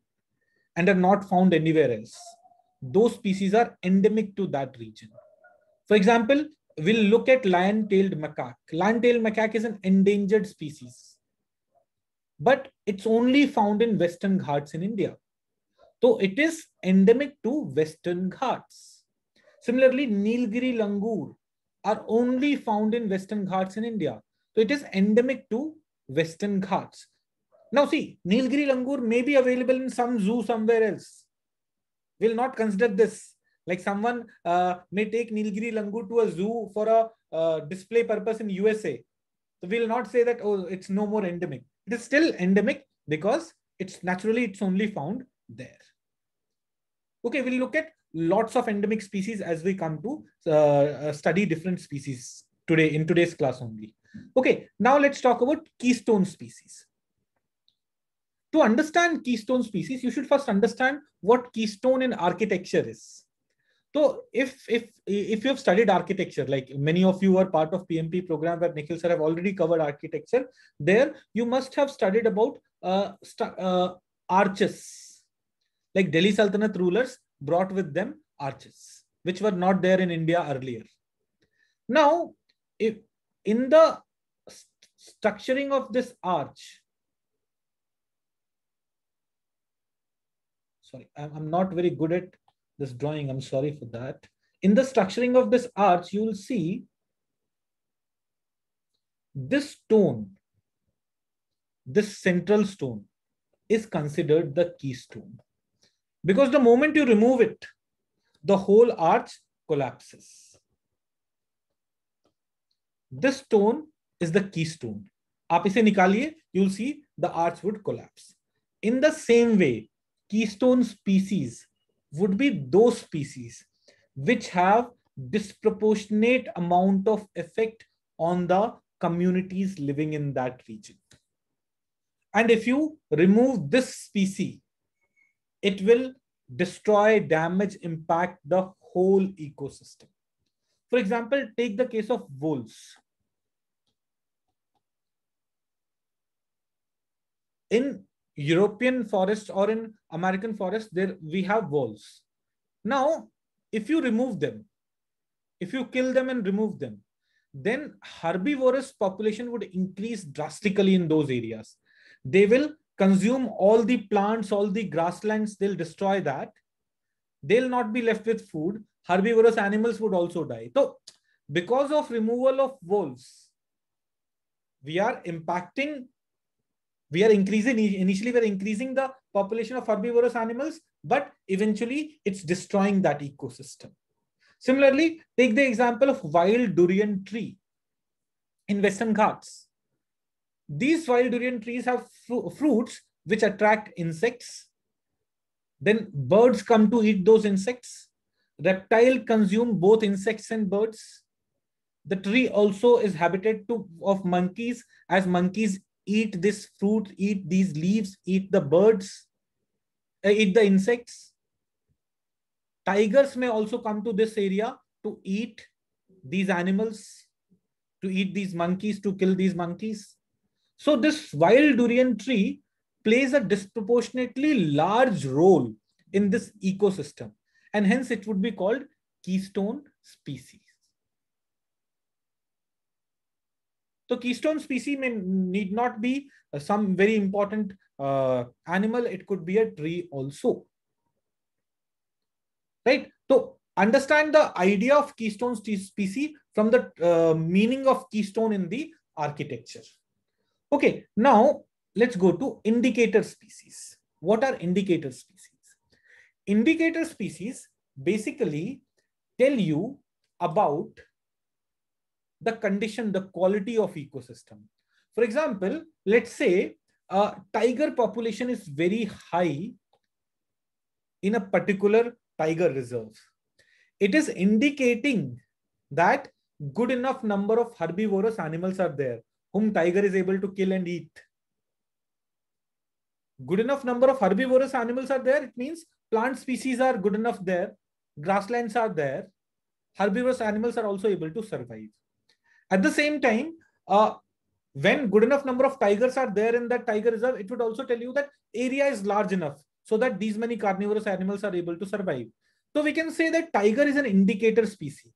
and are not found anywhere else. Those species are endemic to that region. For example, we'll look at lion-tailed macaque. Lion-tailed macaque is an endangered species, but it's only found in Western Ghats in India. So it is endemic to Western Ghats. Similarly, Nilgiri langur are only found in Western Ghats in India. So it is endemic to Western Ghats. Now see, Nilgiri langur may be available in some zoo somewhere else. We'll not consider this. Like someone uh, may take Nilgiri langur to a zoo for a uh, display purpose in USA. So we'll not say that, oh, it's no more endemic. It is still endemic because it's naturally, it's only found there. Okay, we'll look at lots of endemic species as we come to uh, uh, study different species today in today's class only. Okay, now let's talk about keystone species. To understand keystone species, you should first understand what keystone in architecture is. So if if if you have studied architecture, like many of you are part of PMP program where Nikhil sir have already covered architecture, there you must have studied about uh, uh, arches like Delhi Sultanate rulers brought with them arches, which were not there in India earlier. Now, if in the st structuring of this arch, sorry, I'm, I'm not very good at this drawing. I'm sorry for that. In the structuring of this arch, you will see this stone, this central stone is considered the keystone. Because the moment you remove it, the whole arch collapses. This stone is the keystone. आप इसे निकालिए, you'll see the arch would collapse. In the same way, keystone species would be those species which have disproportionate amount of effect on the communities living in that region. And if you remove this species it will destroy, damage, impact the whole ecosystem. For example, take the case of wolves. In European forests or in American forests, there we have wolves. Now, if you remove them, if you kill them and remove them, then herbivorous population would increase drastically in those areas. They will consume all the plants, all the grasslands, they'll destroy that. They'll not be left with food. Herbivorous animals would also die. So, because of removal of wolves, we are impacting, we are increasing, initially we're increasing the population of herbivorous animals, but eventually it's destroying that ecosystem. Similarly, take the example of wild durian tree in Western Ghats. These wild durian trees have fruits which attract insects. Then birds come to eat those insects. Reptile consume both insects and birds. The tree also is habited to, of monkeys as monkeys eat this fruit, eat these leaves, eat the birds, uh, eat the insects. Tigers may also come to this area to eat these animals, to eat these monkeys, to kill these monkeys. So this wild durian tree plays a disproportionately large role in this ecosystem and hence it would be called keystone species. So keystone species may need not be uh, some very important uh, animal. It could be a tree also. Right. So understand the idea of keystone species from the uh, meaning of keystone in the architecture. Okay, now let's go to indicator species. What are indicator species? Indicator species basically tell you about the condition, the quality of ecosystem. For example, let's say a tiger population is very high in a particular tiger reserve. It is indicating that good enough number of herbivorous animals are there whom tiger is able to kill and eat. Good enough number of herbivorous animals are there. It means plant species are good enough there. Grasslands are there. Herbivorous animals are also able to survive. At the same time, uh, when good enough number of tigers are there in that tiger reserve, it would also tell you that area is large enough so that these many carnivorous animals are able to survive. So we can say that tiger is an indicator species.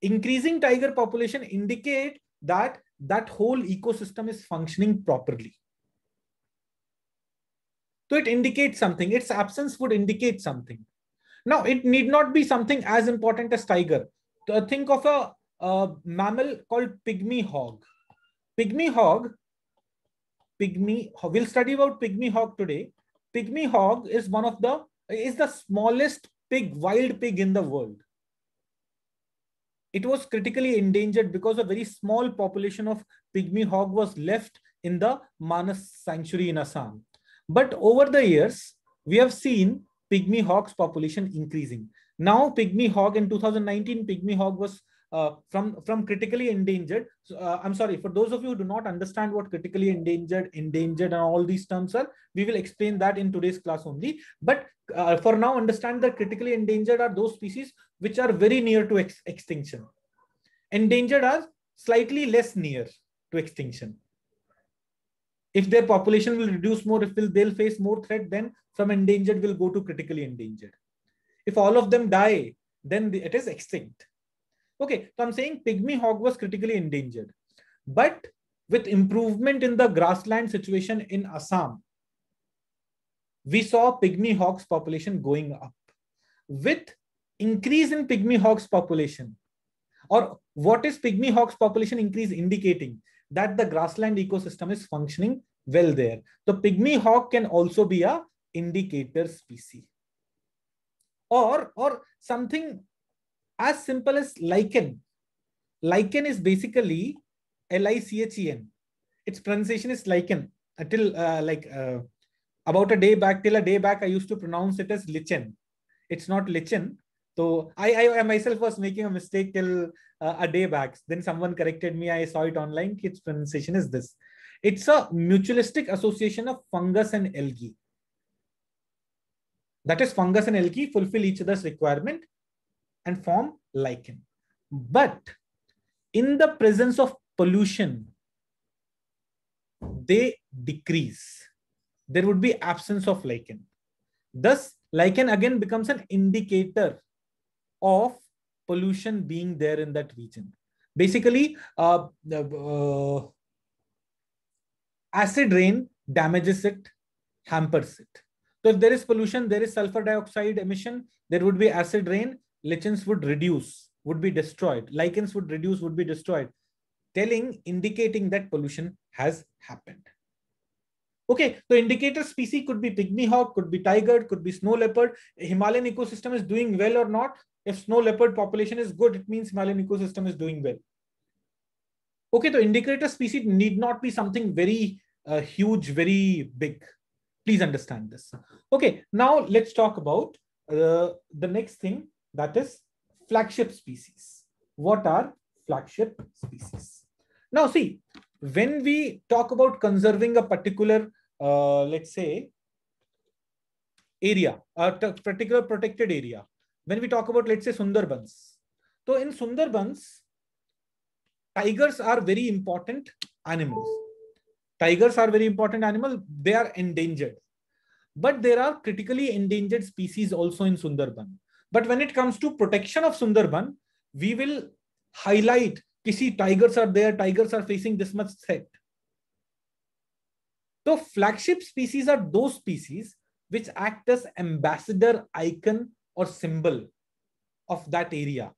Increasing tiger population indicate that that whole ecosystem is functioning properly. So it indicates something. Its absence would indicate something. Now, it need not be something as important as tiger. Think of a, a mammal called pygmy hog. Pygmy hog, pygmy, we'll study about pygmy hog today. Pygmy hog is one of the, is the smallest pig, wild pig in the world it was critically endangered because a very small population of pygmy hog was left in the Manas sanctuary in Assam. But over the years, we have seen pygmy hog's population increasing. Now, pygmy hog in 2019, pygmy hog was uh, from from critically endangered. uh, I'm sorry for those of you who do not understand what critically endangered, endangered, and all these terms are. We will explain that in today's class only. But uh, for now, understand that critically endangered are those species which are very near to ex extinction. Endangered are slightly less near to extinction. If their population will reduce more, if they'll face more threat, then some endangered will go to critically endangered. If all of them die, then it is extinct. Okay, so I'm saying pygmy hog was critically endangered. But with improvement in the grassland situation in Assam, we saw pygmy hog's population going up. With increase in pygmy hawks population or what is pygmy hawks population increase indicating that the grassland ecosystem is functioning well there the pygmy hawk can also be a indicator species or or something as simple as lichen lichen is basically l-i-c-h-e-n its pronunciation is lichen until uh, like uh, about a day back till a day back i used to pronounce it as lichen it's not lichen so I, I myself was making a mistake till uh, a day back. Then someone corrected me. I saw it online. Its pronunciation is this. It's a mutualistic association of fungus and algae. That is, fungus and algae fulfill each other's requirement and form lichen. But in the presence of pollution, they decrease. There would be absence of lichen. Thus, lichen again becomes an indicator of pollution being there in that region. Basically, uh, uh, acid rain damages it, hampers it. So if there is pollution, there is sulfur dioxide emission, there would be acid rain, lichens would reduce, would be destroyed, lichens would reduce, would be destroyed, telling, indicating that pollution has happened. Okay, so indicator species could be pygmy hawk, could be tiger, could be snow leopard. Himalayan ecosystem is doing well or not if snow leopard population is good, it means Himalayan ecosystem is doing well. Okay, the indicator species need not be something very uh, huge, very big. Please understand this. Okay, now let's talk about uh, the next thing that is flagship species. What are flagship species? Now see, when we talk about conserving a particular, uh, let's say, area, a particular protected area, when we talk about, let's say, Sundarbans. So in Sundarbans, tigers are very important animals. Tigers are very important animal. They are endangered. But there are critically endangered species also in Sundarban. But when it comes to protection of Sundarban, we will highlight, see, tigers are there, tigers are facing this much threat. So flagship species are those species which act as ambassador, icon, or symbol of that area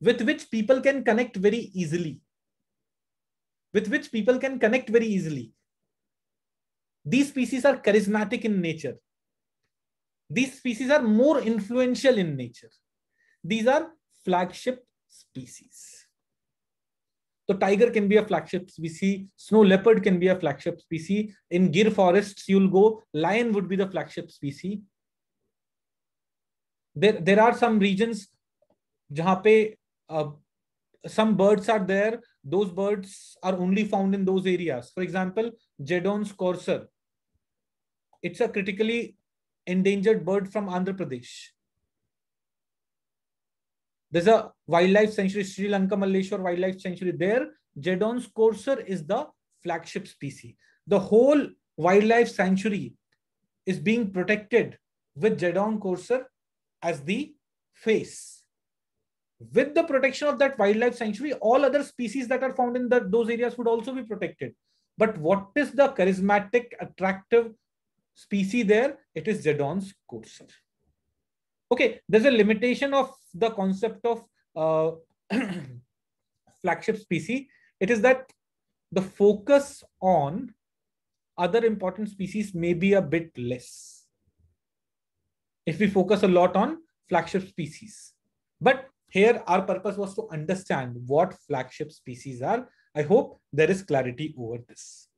with which people can connect very easily. With which people can connect very easily. These species are charismatic in nature. These species are more influential in nature. These are flagship species. So tiger can be a flagship species. Snow leopard can be a flagship species. In gir forests, you'll go. Lion would be the flagship species there there are some regions jahan pe uh, some birds are there those birds are only found in those areas for example jedon's courser it's a critically endangered bird from andhra pradesh there's a wildlife sanctuary, Sri Lanka Maleshwar Wildlife Sanctuary there. Jedon's courser is the flagship species. The whole wildlife sanctuary is being protected with Jedon courser as the face. With the protection of that wildlife sanctuary, all other species that are found in the, those areas would also be protected. But what is the charismatic, attractive species there? It is Zedon's cursor. Okay, there's a limitation of the concept of uh, flagship species. It is that the focus on other important species may be a bit less if we focus a lot on flagship species. But here our purpose was to understand what flagship species are. I hope there is clarity over this.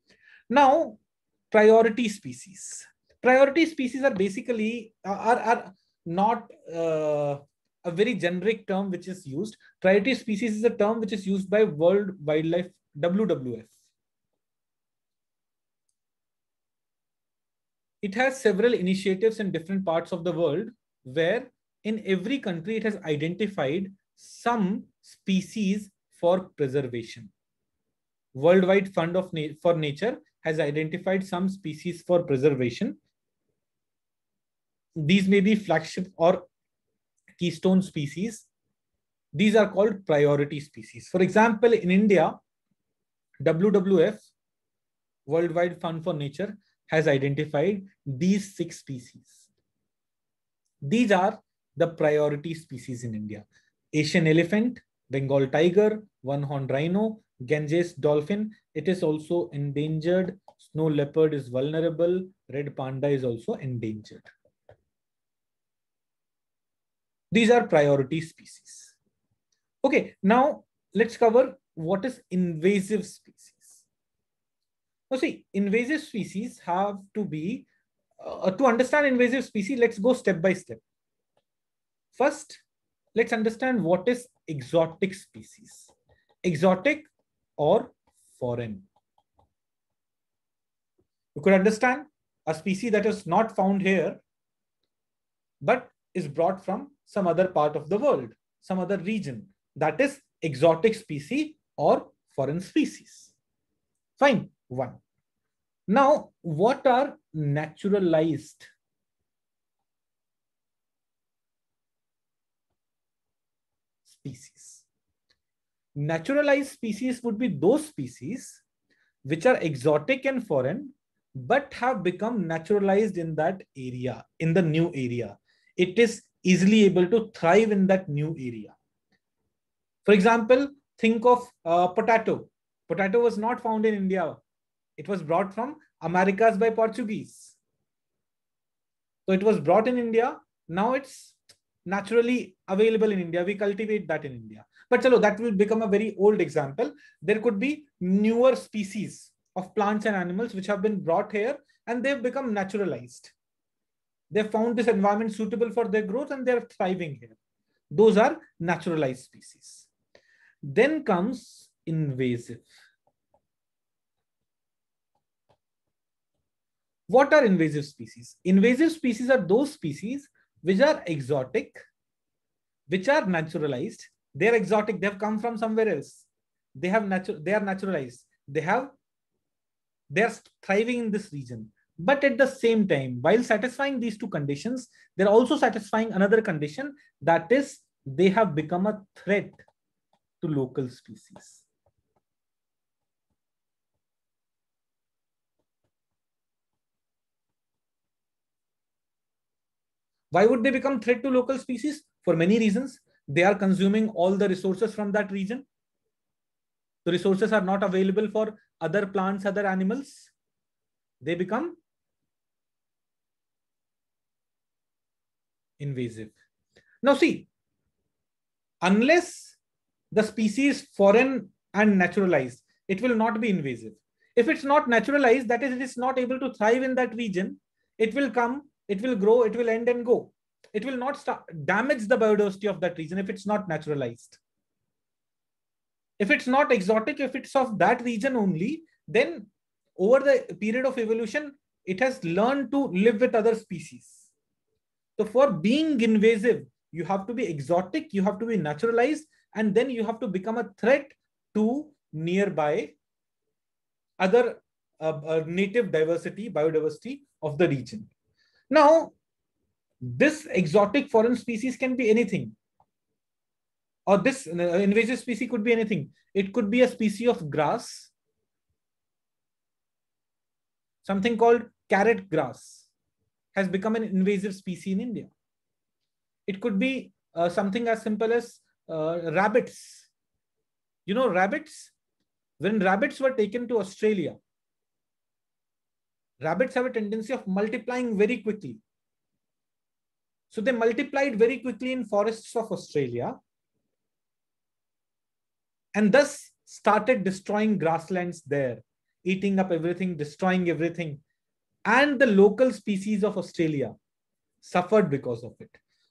Now, priority species. Priority species are basically, uh, are, are not uh, a very generic term which is used. Priority species is a term which is used by World Wildlife, WWF. it has several initiatives in different parts of the world where in every country it has identified some species for preservation. Worldwide Fund of Na for Nature has identified some species for preservation. These may be flagship or keystone species. These are called priority species. For example, in India, WWF, Worldwide Fund for Nature, has identified these six species. These are the priority species in India. Asian elephant, Bengal tiger, one-horned rhino, Ganges dolphin. It is also endangered. Snow leopard is vulnerable. Red panda is also endangered. These are priority species. Okay, now let's cover what is invasive species. Now see, invasive species have to be, uh, to understand invasive species, let's go step by step. First, let's understand what is exotic species. Exotic or foreign. You could understand a species that is not found here, but is brought from some other part of the world, some other region. That is exotic species or foreign species. Fine. 1. Now, what are naturalized? species. Naturalized species would be those species which are exotic and foreign, but have become naturalized in that area, in the new area. It is easily able to thrive in that new area. For example, think of uh, potato. Potato was not found in India it was brought from Americas by Portuguese. So it was brought in India. Now it's naturally available in India. We cultivate that in India. But chalo, that will become a very old example. There could be newer species of plants and animals which have been brought here and they've become naturalized. They found this environment suitable for their growth and they're thriving here. Those are naturalized species. Then comes invasive. What are invasive species? Invasive species are those species which are exotic, which are naturalized. They're exotic, they've come from somewhere else. They have natural, they are naturalized. They have they're thriving in this region. But at the same time, while satisfying these two conditions, they're also satisfying another condition that is, they have become a threat to local species. Why would they become threat to local species? For many reasons. They are consuming all the resources from that region. The resources are not available for other plants, other animals. They become invasive. Now see, unless the species foreign and naturalized, it will not be invasive. If it's not naturalized, that is, it is not able to thrive in that region, it will come it will grow, it will end and go. It will not damage the biodiversity of that region if it's not naturalized. If it's not exotic, if it's of that region only, then over the period of evolution, it has learned to live with other species. So for being invasive, you have to be exotic, you have to be naturalized, and then you have to become a threat to nearby other uh, uh, native diversity, biodiversity of the region. Now, this exotic foreign species can be anything. Or this uh, invasive species could be anything. It could be a species of grass, something called carrot grass has become an invasive species in India. It could be uh, something as simple as uh, rabbits. You know, rabbits, when rabbits were taken to Australia, rabbits have a tendency of multiplying very quickly. So they multiplied very quickly in forests of Australia and thus started destroying grasslands there, eating up everything, destroying everything. And the local species of Australia suffered because of it.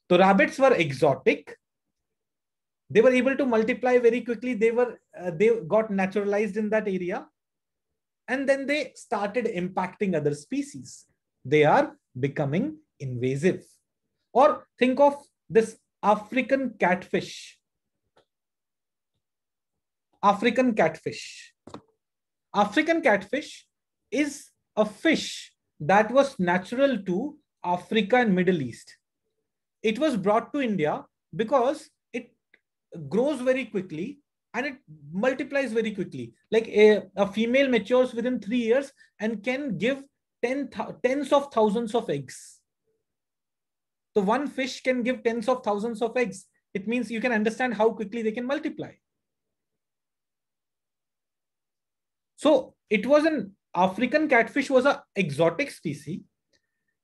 So rabbits were exotic. They were able to multiply very quickly. They were uh, they got naturalized in that area and then they started impacting other species. They are becoming invasive. Or think of this African catfish. African catfish. African catfish is a fish that was natural to Africa and Middle East. It was brought to India because it grows very quickly and it multiplies very quickly. Like a, a female matures within three years and can give ten th- tens of thousands of eggs. So one fish can give tens of thousands of eggs. It means you can understand how quickly they can multiply. So it was an African catfish was an exotic species.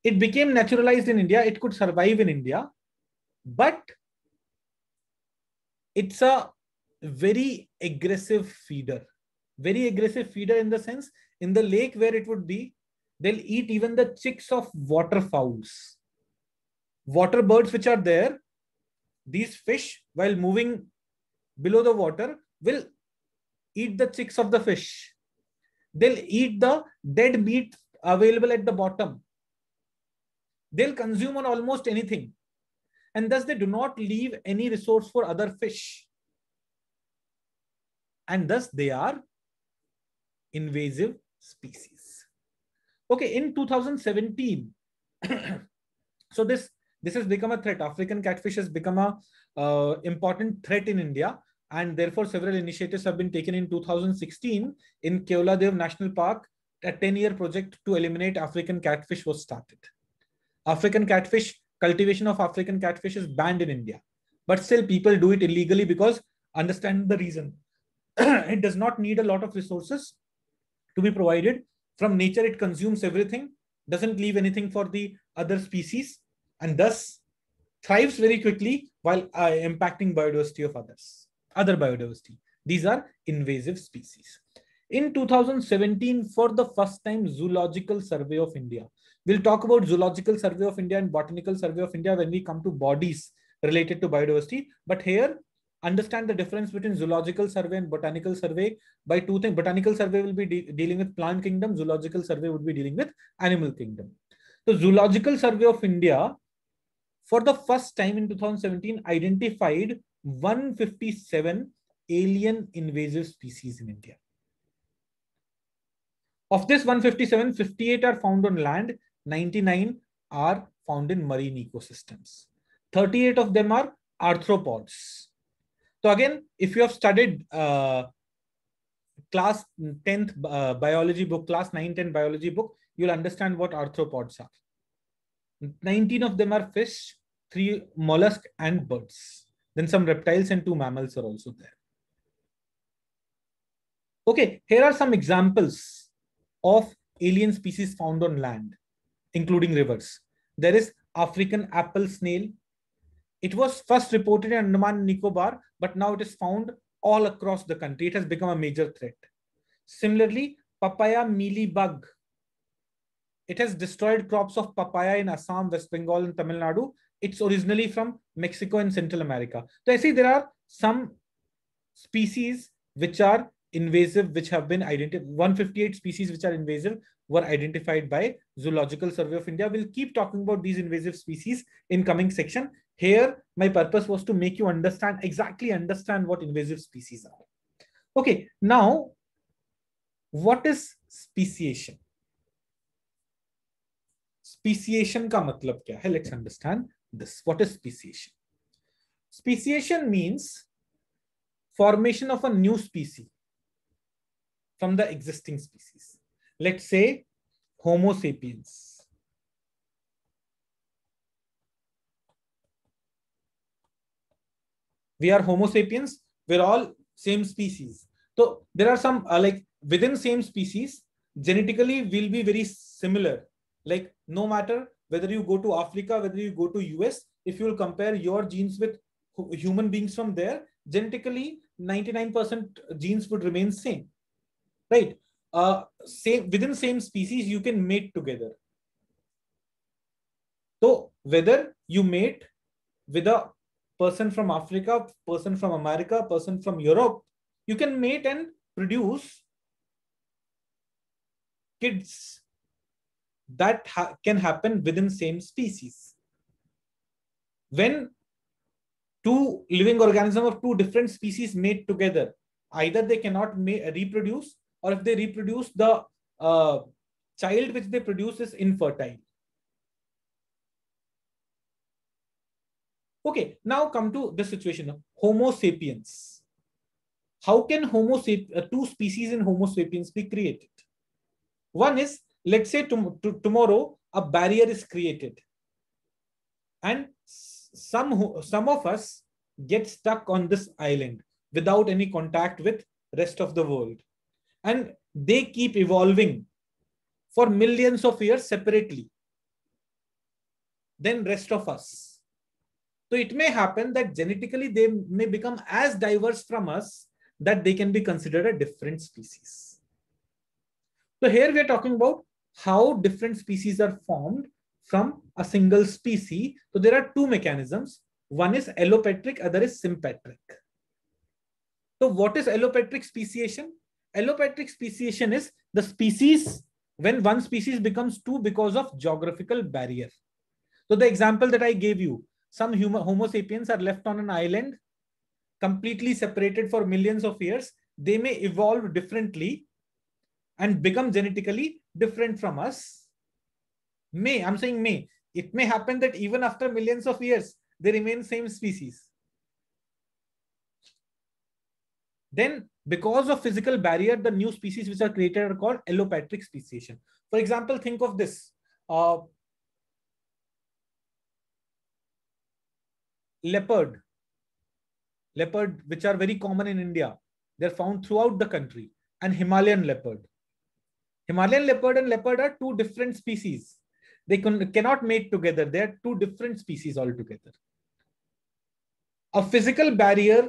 It became naturalized in India. It could survive in India, but it's a very aggressive feeder very aggressive feeder in the sense in the lake where it would be they'll eat even the chicks of waterfowls water birds which are there these fish while moving below the water will eat the chicks of the fish they'll eat the dead meat available at the bottom they'll consume on almost anything and thus they do not leave any resource for other fish and thus they are invasive species. Okay, in 2017, so this this has become a threat. African catfish has become a uh, important threat in India, and therefore several initiatives have been taken in 2016 in Keoladev National Park. A 10-year project to eliminate African catfish was started. African catfish cultivation of African catfish is banned in India, but still people do it illegally because understand the reason. it does not need a lot of resources to be provided. From nature, it consumes everything, doesn't leave anything for the other species, and thus thrives very quickly while uh, impacting biodiversity of others, other biodiversity. These are invasive species. In 2017, for the first time, Zoological Survey of India. We'll talk about Zoological Survey of India and Botanical Survey of India when we come to bodies related to biodiversity. But here, understand the difference between zoological survey and botanical survey by two things. Botanical survey will be de dealing with plant kingdom, zoological survey would be dealing with animal kingdom. The Zoological Survey of India, for the first time in 2017, identified 157 alien invasive species in India. Of this 157, 58 are found on land, 99 are found in marine ecosystems. 38 of them are arthropods so again, if you have studied uh, class 10th uh, biology book, class 9, 10 biology book, you'll understand what arthropods are. 19 of them are fish, three mollusk and birds. Then some reptiles and two mammals are also there. Okay, here are some examples of alien species found on land, including rivers. There is African apple snail, it was first reported in Andaman and Nicobar, but now it is found all across the country. It has become a major threat. Similarly, papaya mealy bug. It has destroyed crops of papaya in Assam, West Bengal, and Tamil Nadu. It's originally from Mexico and Central America. So I see there are some species which are invasive, which have been identified. 158 species which are invasive were identified by Zoological Survey of India. We'll keep talking about these invasive species in coming section. Here, my purpose was to make you understand exactly understand what invasive species are. Okay, now, what is speciation? Speciation ka matlab kya hai? Let's understand this. What is speciation? Speciation means formation of a new species from the existing species. Let's say Homo sapiens we are homo sapiens we're all same species so there are some uh, like within same species genetically will be very similar like no matter whether you go to africa whether you go to us if you will compare your genes with human beings from there genetically 99% genes would remain same right uh, same within same species you can mate together so whether you mate with a person from Africa, person from America, person from Europe. You can mate and produce kids that ha can happen within same species. When two living organism of two different species mate together, either they cannot reproduce or if they reproduce, the uh, child which they produce is infertile. Okay, now come to the situation, Homo sapiens. How can Homo uh, two species in Homo sapiens be created? One is, let's say to, to, tomorrow a barrier is created and some, some of us get stuck on this island without any contact with rest of the world. And they keep evolving for millions of years separately Then rest of us so it may happen that genetically they may become as diverse from us that they can be considered a different species. So here we are talking about how different species are formed from a single species. So there are two mechanisms. One is allopatric, other is sympatric. So what is allopatric speciation? Allopatric speciation is the species when one species becomes two because of geographical barrier. So the example that I gave you, some human, Homo sapiens are left on an island, completely separated for millions of years. They may evolve differently and become genetically different from us. May, I'm saying may, it may happen that even after millions of years, they remain same species. Then because of physical barrier, the new species which are created are called allopatric speciation. For example, think of this. Uh, leopard leopard which are very common in india they're found throughout the country and himalayan leopard himalayan leopard and leopard are two different species they can, cannot mate together they are two different species altogether a physical barrier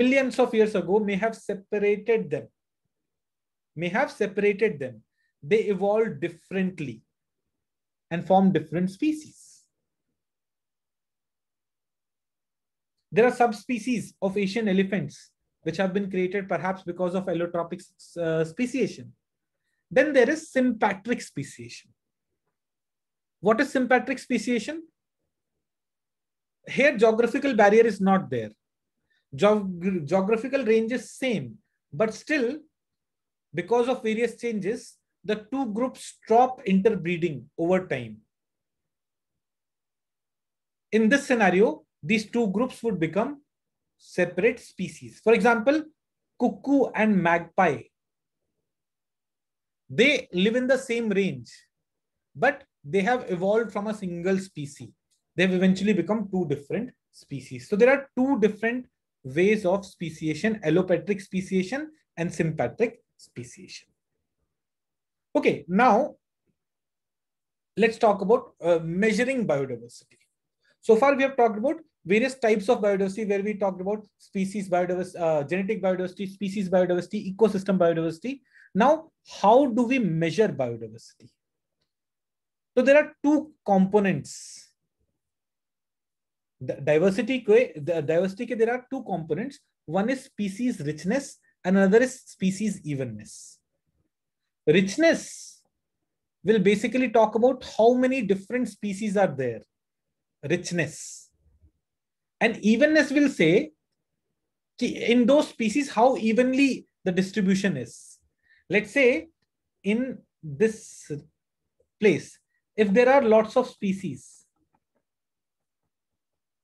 millions of years ago may have separated them may have separated them they evolved differently and formed different species There are subspecies of Asian elephants which have been created perhaps because of allotropic uh, speciation. Then there is sympatric speciation. What is sympatric speciation? Here, geographical barrier is not there. Geog geographical range is same, but still, because of various changes, the two groups stop interbreeding over time. In this scenario, these two groups would become separate species. For example, cuckoo and magpie. They live in the same range, but they have evolved from a single species. They've eventually become two different species. So there are two different ways of speciation, allopatric speciation and sympatric speciation. Okay, now let's talk about uh, measuring biodiversity. So far, we have talked about various types of biodiversity where we talked about species biodiversity, uh, genetic biodiversity, species biodiversity, ecosystem biodiversity. Now, how do we measure biodiversity? So there are two components. The diversity, the diversity there are two components. One is species richness and another is species evenness. Richness will basically talk about how many different species are there. Richness and evenness will say in those species how evenly the distribution is. Let's say in this place, if there are lots of species,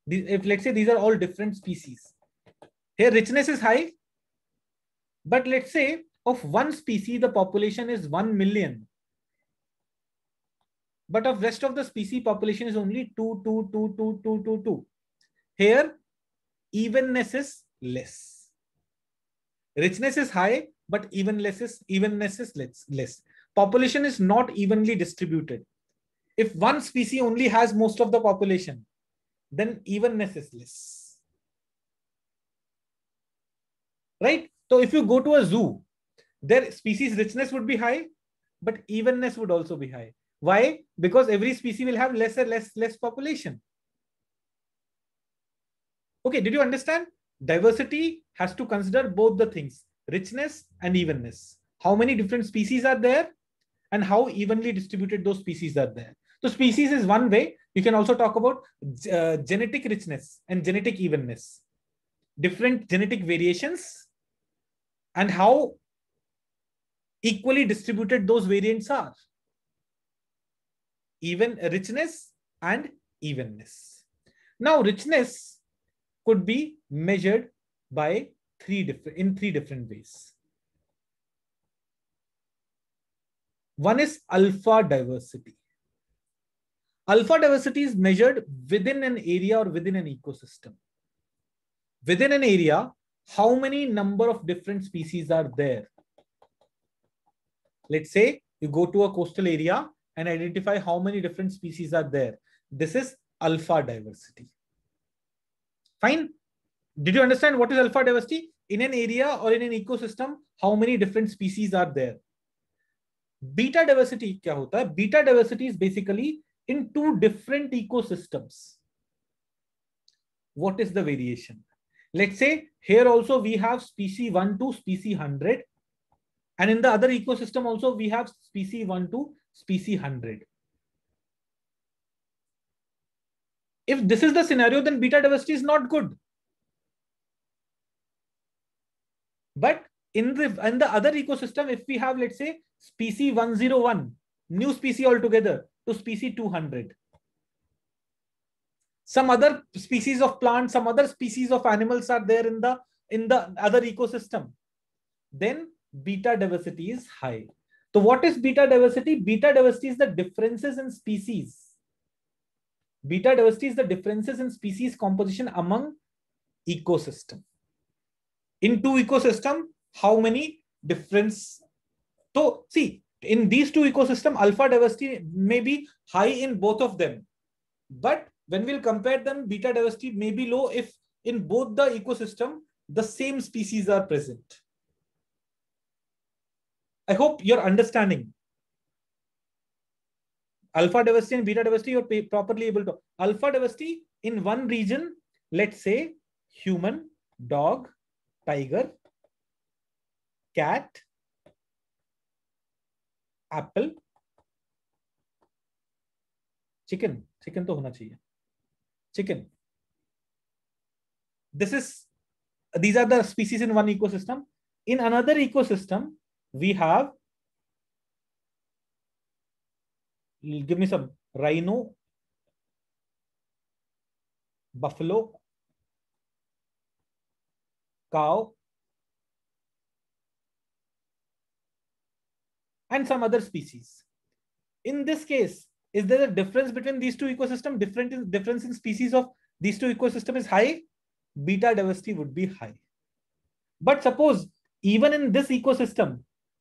if let's say these are all different species, here richness is high, but let's say of one species, the population is 1 million. But of rest of the species, population is only 2, 2, 2, 2, 2, 2, 2. Here, evenness is less. Richness is high, but evenness is, evenness is less, less. Population is not evenly distributed. If one species only has most of the population, then evenness is less. Right? So if you go to a zoo, their species richness would be high, but evenness would also be high. Why? Because every species will have lesser, less, less population. Okay, did you understand? Diversity has to consider both the things, richness and evenness. How many different species are there and how evenly distributed those species are there. So species is one way. You can also talk about uh, genetic richness and genetic evenness, different genetic variations and how equally distributed those variants are. Even richness and evenness. Now richness could be measured by three different in three different ways. One is alpha diversity. Alpha diversity is measured within an area or within an ecosystem. Within an area, how many number of different species are there? Let's say you go to a coastal area and identify how many different species are there. This is alpha diversity. Fine. Did you understand what is alpha diversity? In an area or in an ecosystem, how many different species are there? Beta diversity kya hota Beta diversity is basically in two different ecosystems. What is the variation? Let's say here also we have species 1 to species 100 and in the other ecosystem also we have species 1 to species 100 If this is the scenario, then beta diversity is not good. But in the in the other ecosystem, if we have, let's say, species 101, new species altogether to species 200, some other species of plants, some other species of animals are there in the in the other ecosystem, then beta diversity is high. So what is beta diversity? Beta diversity is the differences in species Beta diversity is the differences in species composition among ecosystem. In two ecosystem, how many difference? So see, in these two ecosystem, alpha diversity may be high in both of them. But when we'll compare them, beta diversity may be low if in both the ecosystem, the same species are present. I hope you're understanding alpha diversity and beta diversity, you're properly able to. Alpha diversity in one region, let's say human, dog, tiger, cat, apple, chicken. Chicken to hona chahiye. Chicken. This is, these are the species in one ecosystem. In another ecosystem, we have give me some rhino, buffalo, cow, and some other species. In this case, is there a difference between these two ecosystems? Different in, difference in species of these two ecosystem is high, beta diversity would be high. But suppose even in this ecosystem,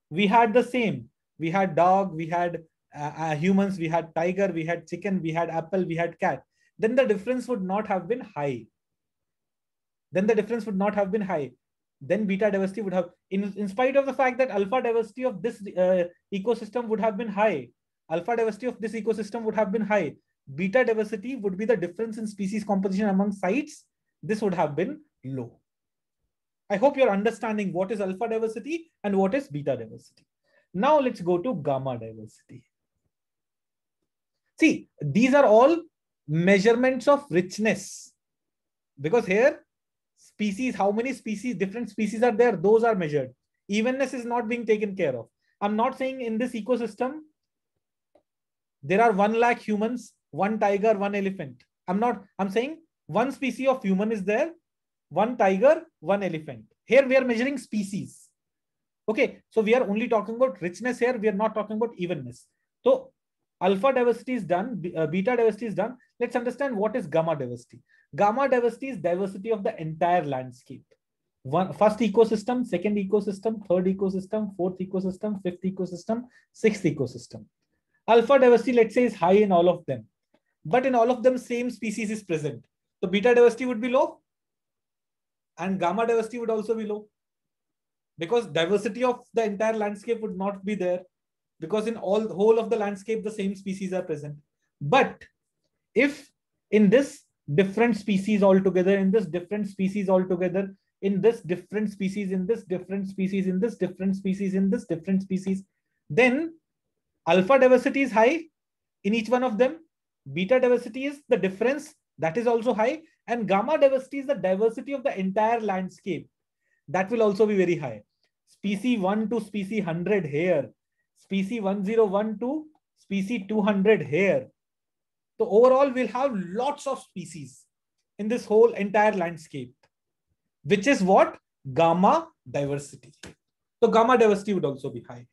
we had the same. We had dog, we had uh, uh, humans, we had tiger, we had chicken, we had apple, we had cat, then the difference would not have been high. Then the difference would not have been high. Then beta diversity would have, in, in spite of the fact that alpha diversity of this uh, ecosystem would have been high, alpha diversity of this ecosystem would have been high. Beta diversity would be the difference in species composition among sites. This would have been low. I hope you're understanding what is alpha diversity and what is beta diversity. Now let's go to gamma diversity. See, these are all measurements of richness because here species, how many species, different species are there, those are measured. Evenness is not being taken care of. I'm not saying in this ecosystem, there are 1 lakh humans, one tiger, one elephant. I'm not, I'm saying one species of human is there, one tiger, one elephant. Here we are measuring species. Okay, so we are only talking about richness here. We are not talking about evenness. So alpha diversity is done, uh, beta diversity is done. Let's understand what is gamma diversity. Gamma diversity is diversity of the entire landscape. One, first ecosystem, second ecosystem, third ecosystem, fourth ecosystem, fifth ecosystem, sixth ecosystem. Alpha diversity, let's say, is high in all of them. But in all of them, same species is present. So beta diversity would be low. And gamma diversity would also be low. Because diversity of the entire landscape would not be there because in all the whole of the landscape, the same species are present. But if in this different species altogether, in this different species altogether, in this different species, in this different species, in this different species, in this different species, then alpha diversity is high in each one of them. Beta diversity is the difference that is also high. And gamma diversity is the diversity of the entire landscape. That will also be very high. Species 1 to species 100 here Species 101 to 200 here. So overall, we'll have lots of species in this whole entire landscape, which is what gamma diversity. So gamma diversity would also be high.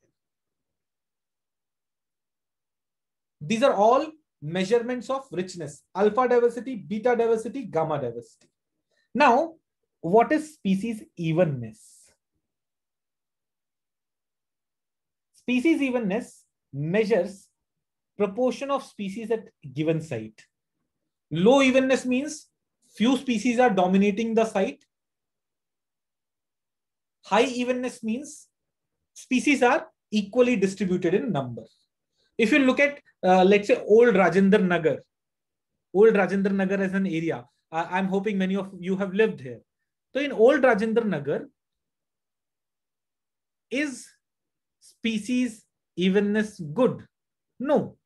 These are all measurements of richness, alpha diversity, beta diversity, gamma diversity. Now, what is species evenness? Species evenness measures proportion of species at given site. Low evenness means few species are dominating the site. High evenness means species are equally distributed in number. If you look at, uh, let's say, old Rajendra Nagar, old Rajendra Nagar as an area, I am hoping many of you have lived here. So in old Rajendra Nagar is species evenness good. No.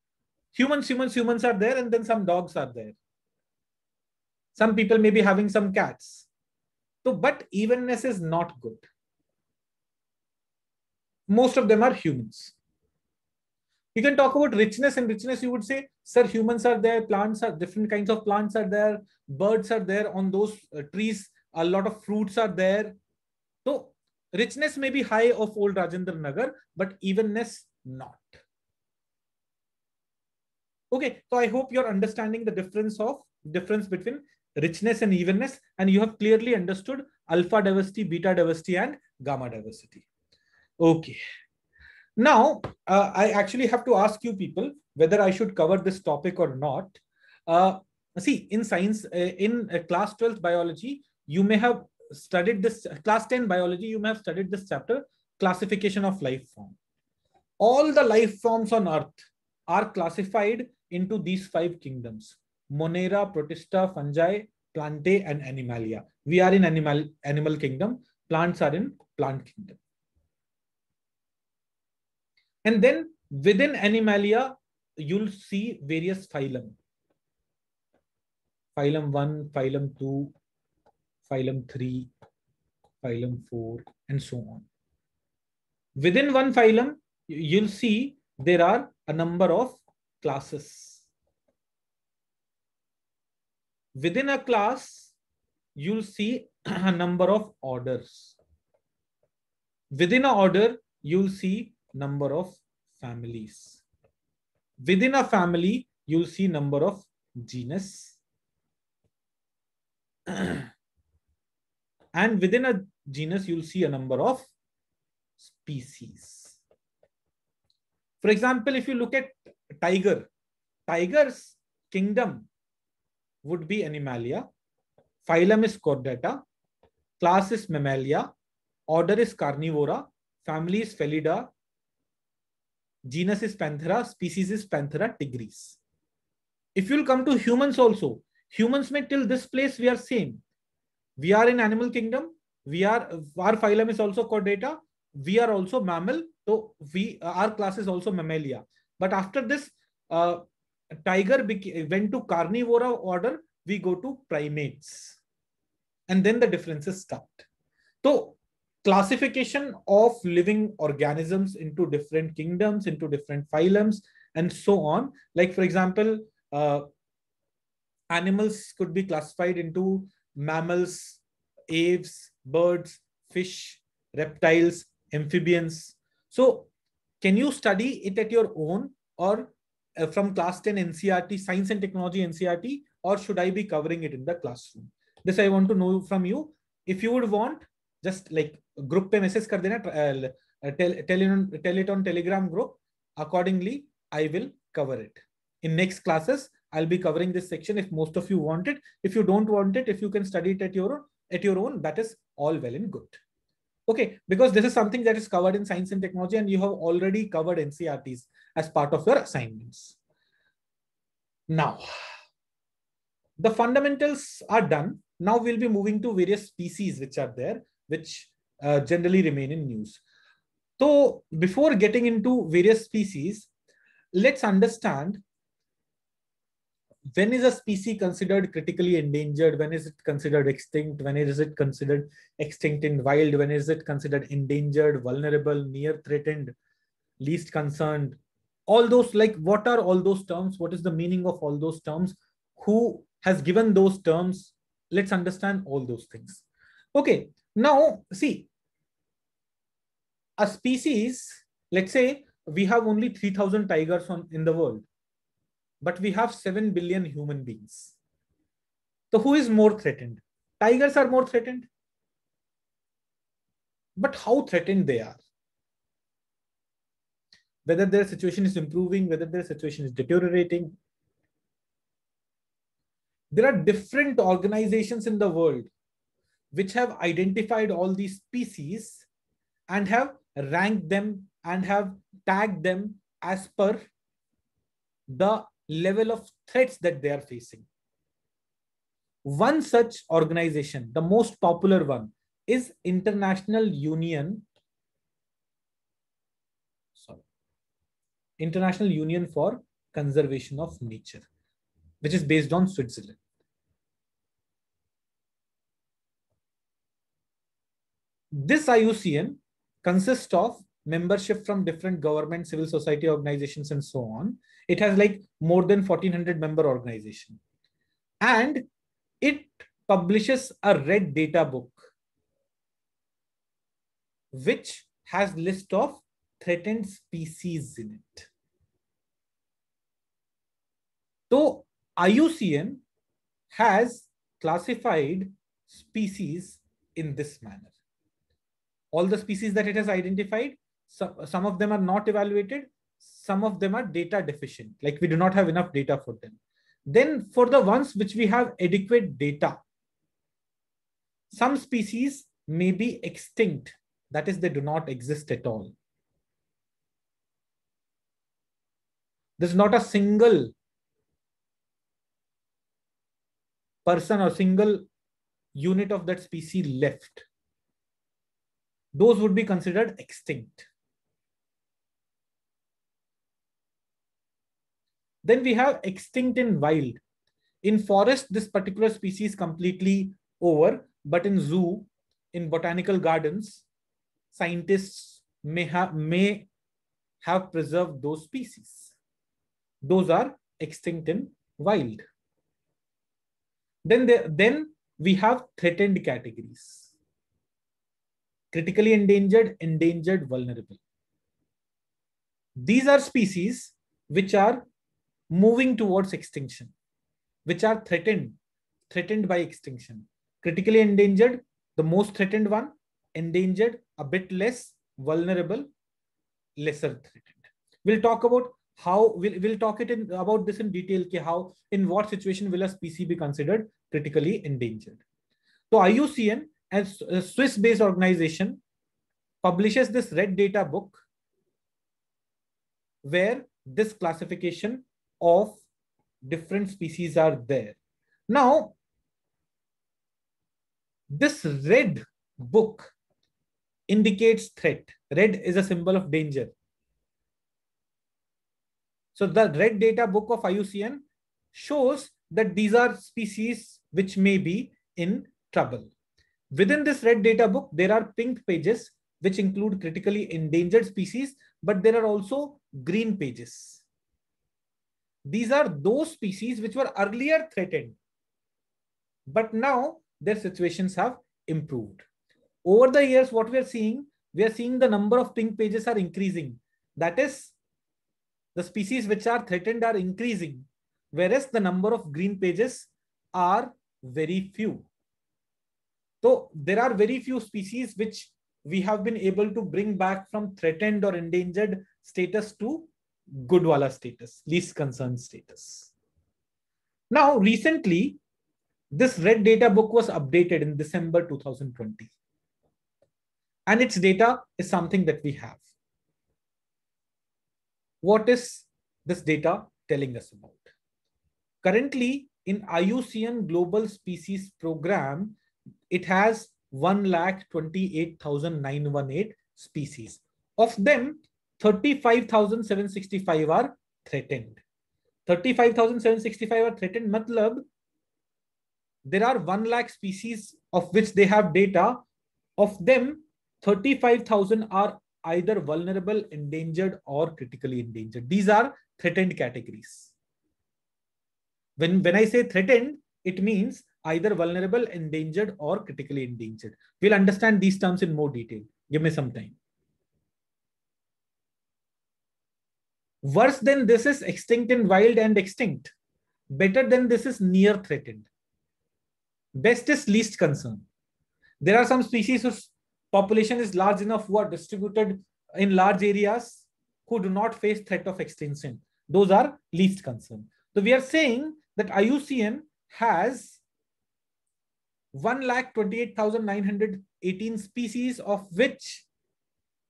Humans, humans, humans are there, and then some dogs are there. Some people may be having some cats. So, but evenness is not good. Most of them are humans. You can talk about richness and richness. You would say, sir, humans are there, plants are different kinds of plants are there, birds are there. On those uh, trees, a lot of fruits are there. So richness may be high of old Rajendra Nagar, but evenness not. Okay, so I hope you're understanding the difference of difference between richness and evenness, and you have clearly understood alpha diversity, beta diversity, and gamma diversity. Okay. Now, uh, I actually have to ask you people whether I should cover this topic or not. Uh, see, in science, uh, in uh, class 12 biology, you may have studied this class 10 biology, you may have studied this chapter, classification of life form. All the life forms on earth are classified into these five kingdoms, Monera, Protista, Fungi, Plantae, and Animalia. We are in animal, animal kingdom, plants are in plant kingdom. And then within Animalia, you'll see various phylum. Phylum 1, phylum 2, phylum 3, phylum 4, and so on. Within one phylum, you'll see there are a number of classes. Within a class, you'll see a number of orders. Within an order, you'll see number of families. Within a family, you'll see number of genus. And within a genus, you'll see a number of species. For example, if you look at tiger, tiger's kingdom would be Animalia, phylum is Chordata, class is Mammalia, order is Carnivora, family is Felida, genus is Panthera, species is Panthera tigris. If you'll come to humans also, humans may till this place we are same. We are in animal kingdom. We are our phylum is also chordata. We are also mammal. So we our class is also mammalia. But after this, uh, tiger went to carnivora order. We go to primates, and then the differences start. So classification of living organisms into different kingdoms, into different phylums, and so on. Like for example, uh, animals could be classified into mammals, apes, birds, fish, reptiles, amphibians. So can you study it at your own or uh, from class 10 NCRT, science and technology NCRT, or should I be covering it in the classroom? This I want to know from you. If you would want, just like group pe message kar dena, uh, uh tell, tell, it on, tell it on Telegram group. Accordingly, I will cover it. In next classes, I'll be covering this section if most of you want it. If you don't want it, if you can study it at your own, at your own, that is all well and good. Okay, because this is something that is covered in science and technology and you have already covered NCRTs as part of your assignments. Now, the fundamentals are done. Now we'll be moving to various species which are there, which uh, generally remain in news. So before getting into various species, let's understand when is a species considered critically endangered when is it considered extinct when is it considered extinct in wild when is it considered endangered vulnerable near threatened least concerned all those like what are all those terms what is the meaning of all those terms who has given those terms let's understand all those things okay now see a species let's say we have only 3000 tigers on in the world but we have 7 billion human beings. So who is more threatened? Tigers are more threatened. But how threatened they are? Whether their situation is improving, whether their situation is deteriorating. There are different organizations in the world which have identified all these species and have ranked them and have tagged them as per the level of threats that they are facing. One such organization, the most popular one, is International Union. Sorry, International Union for Conservation of Nature, which is based on Switzerland. This IUCN consists of membership from different government, civil society organizations, and so on. It has like more than 1400 member organization. And it publishes a red data book, which has list of threatened species in it. So IUCN has classified species in this manner. All the species that it has identified some, some of them are not evaluated some of them are data deficient like we do not have enough data for them then for the ones which we have adequate data some species may be extinct that is they do not exist at all there's not a single person or single unit of that species left those would be considered extinct Then we have extinct in wild. In forest, this particular species completely over, but in zoo, in botanical gardens, scientists may have may have preserved those species. Those are extinct in wild. Then, they, then we have threatened categories. Critically endangered, endangered, vulnerable. These are species which are moving towards extinction, which are threatened, threatened by extinction. Critically endangered, the most threatened one, endangered, a bit less, vulnerable, lesser threatened. We'll talk about how we'll, we'll talk it in, about this in detail ki how in what situation will a species be considered critically endangered so iucn as a swiss based organization publishes this red data book where this classification of different species are there. Now, this red book indicates threat. Red is a symbol of danger. So the red data book of IUCN shows that these are species which may be in trouble. Within this red data book, there are pink pages which include critically endangered species, but there are also green pages. These are those species which were earlier threatened, but now their situations have improved. Over the years, what we are seeing, we are seeing the number of pink pages are increasing. That is, the species which are threatened are increasing, whereas the number of green pages are very few. So there are very few species which we have been able to bring back from threatened or endangered status to good status, least concern status. Now, recently, this red data book was updated in December 2020. And its data is something that we have. What is this data telling us about? Currently, in IUCN Global Species Program, it has 1,28,918 species. Of them, 35,765 are threatened. 35,765 are threatened. Matlab, there are 1 lakh species of which they have data. Of them, 35,000 are either vulnerable, endangered, or critically endangered. These are threatened categories. When, when I say threatened, it means either vulnerable, endangered, or critically endangered. We'll understand these terms in more detail. Give me some time. Worse than this is extinct in wild and extinct. Better than this is near threatened. Best is least concern. There are some species whose population is large enough who are distributed in large areas who do not face threat of extinction. Those are least concern. So we are saying that IUCN has 1,28,918 species of which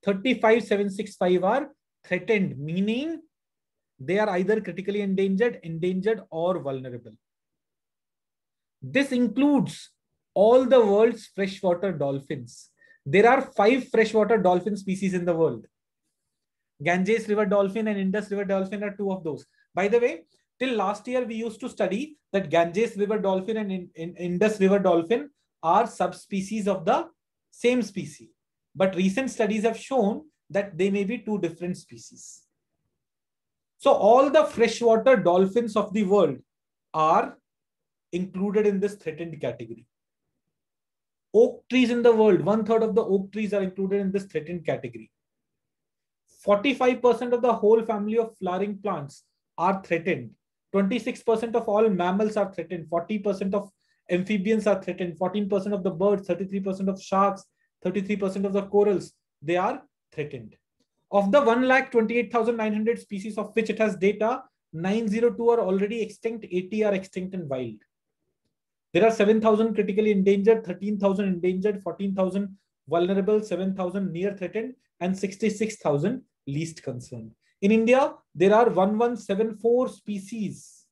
35765 are threatened, meaning they are either critically endangered, endangered, or vulnerable. This includes all the world's freshwater dolphins. There are five freshwater dolphin species in the world. Ganges River dolphin and Indus River dolphin are two of those. By the way, till last year, we used to study that Ganges River dolphin and in, in Indus River dolphin are subspecies of the same species. But recent studies have shown that they may be two different species. So all the freshwater dolphins of the world are included in this threatened category. Oak trees in the world, one third of the oak trees are included in this threatened category. 45% of the whole family of flowering plants are threatened. 26% of all mammals are threatened. 40% of amphibians are threatened. 14% of the birds, 33% of sharks, 33% of the corals, they are threatened. Of the 1,28,900 species of which it has data, 902 are already extinct, 80 are extinct and wild. There are 7,000 critically endangered, 13,000 endangered, 14,000 vulnerable, 7,000 near threatened, and 66,000 least concerned. In India, there are 1174 species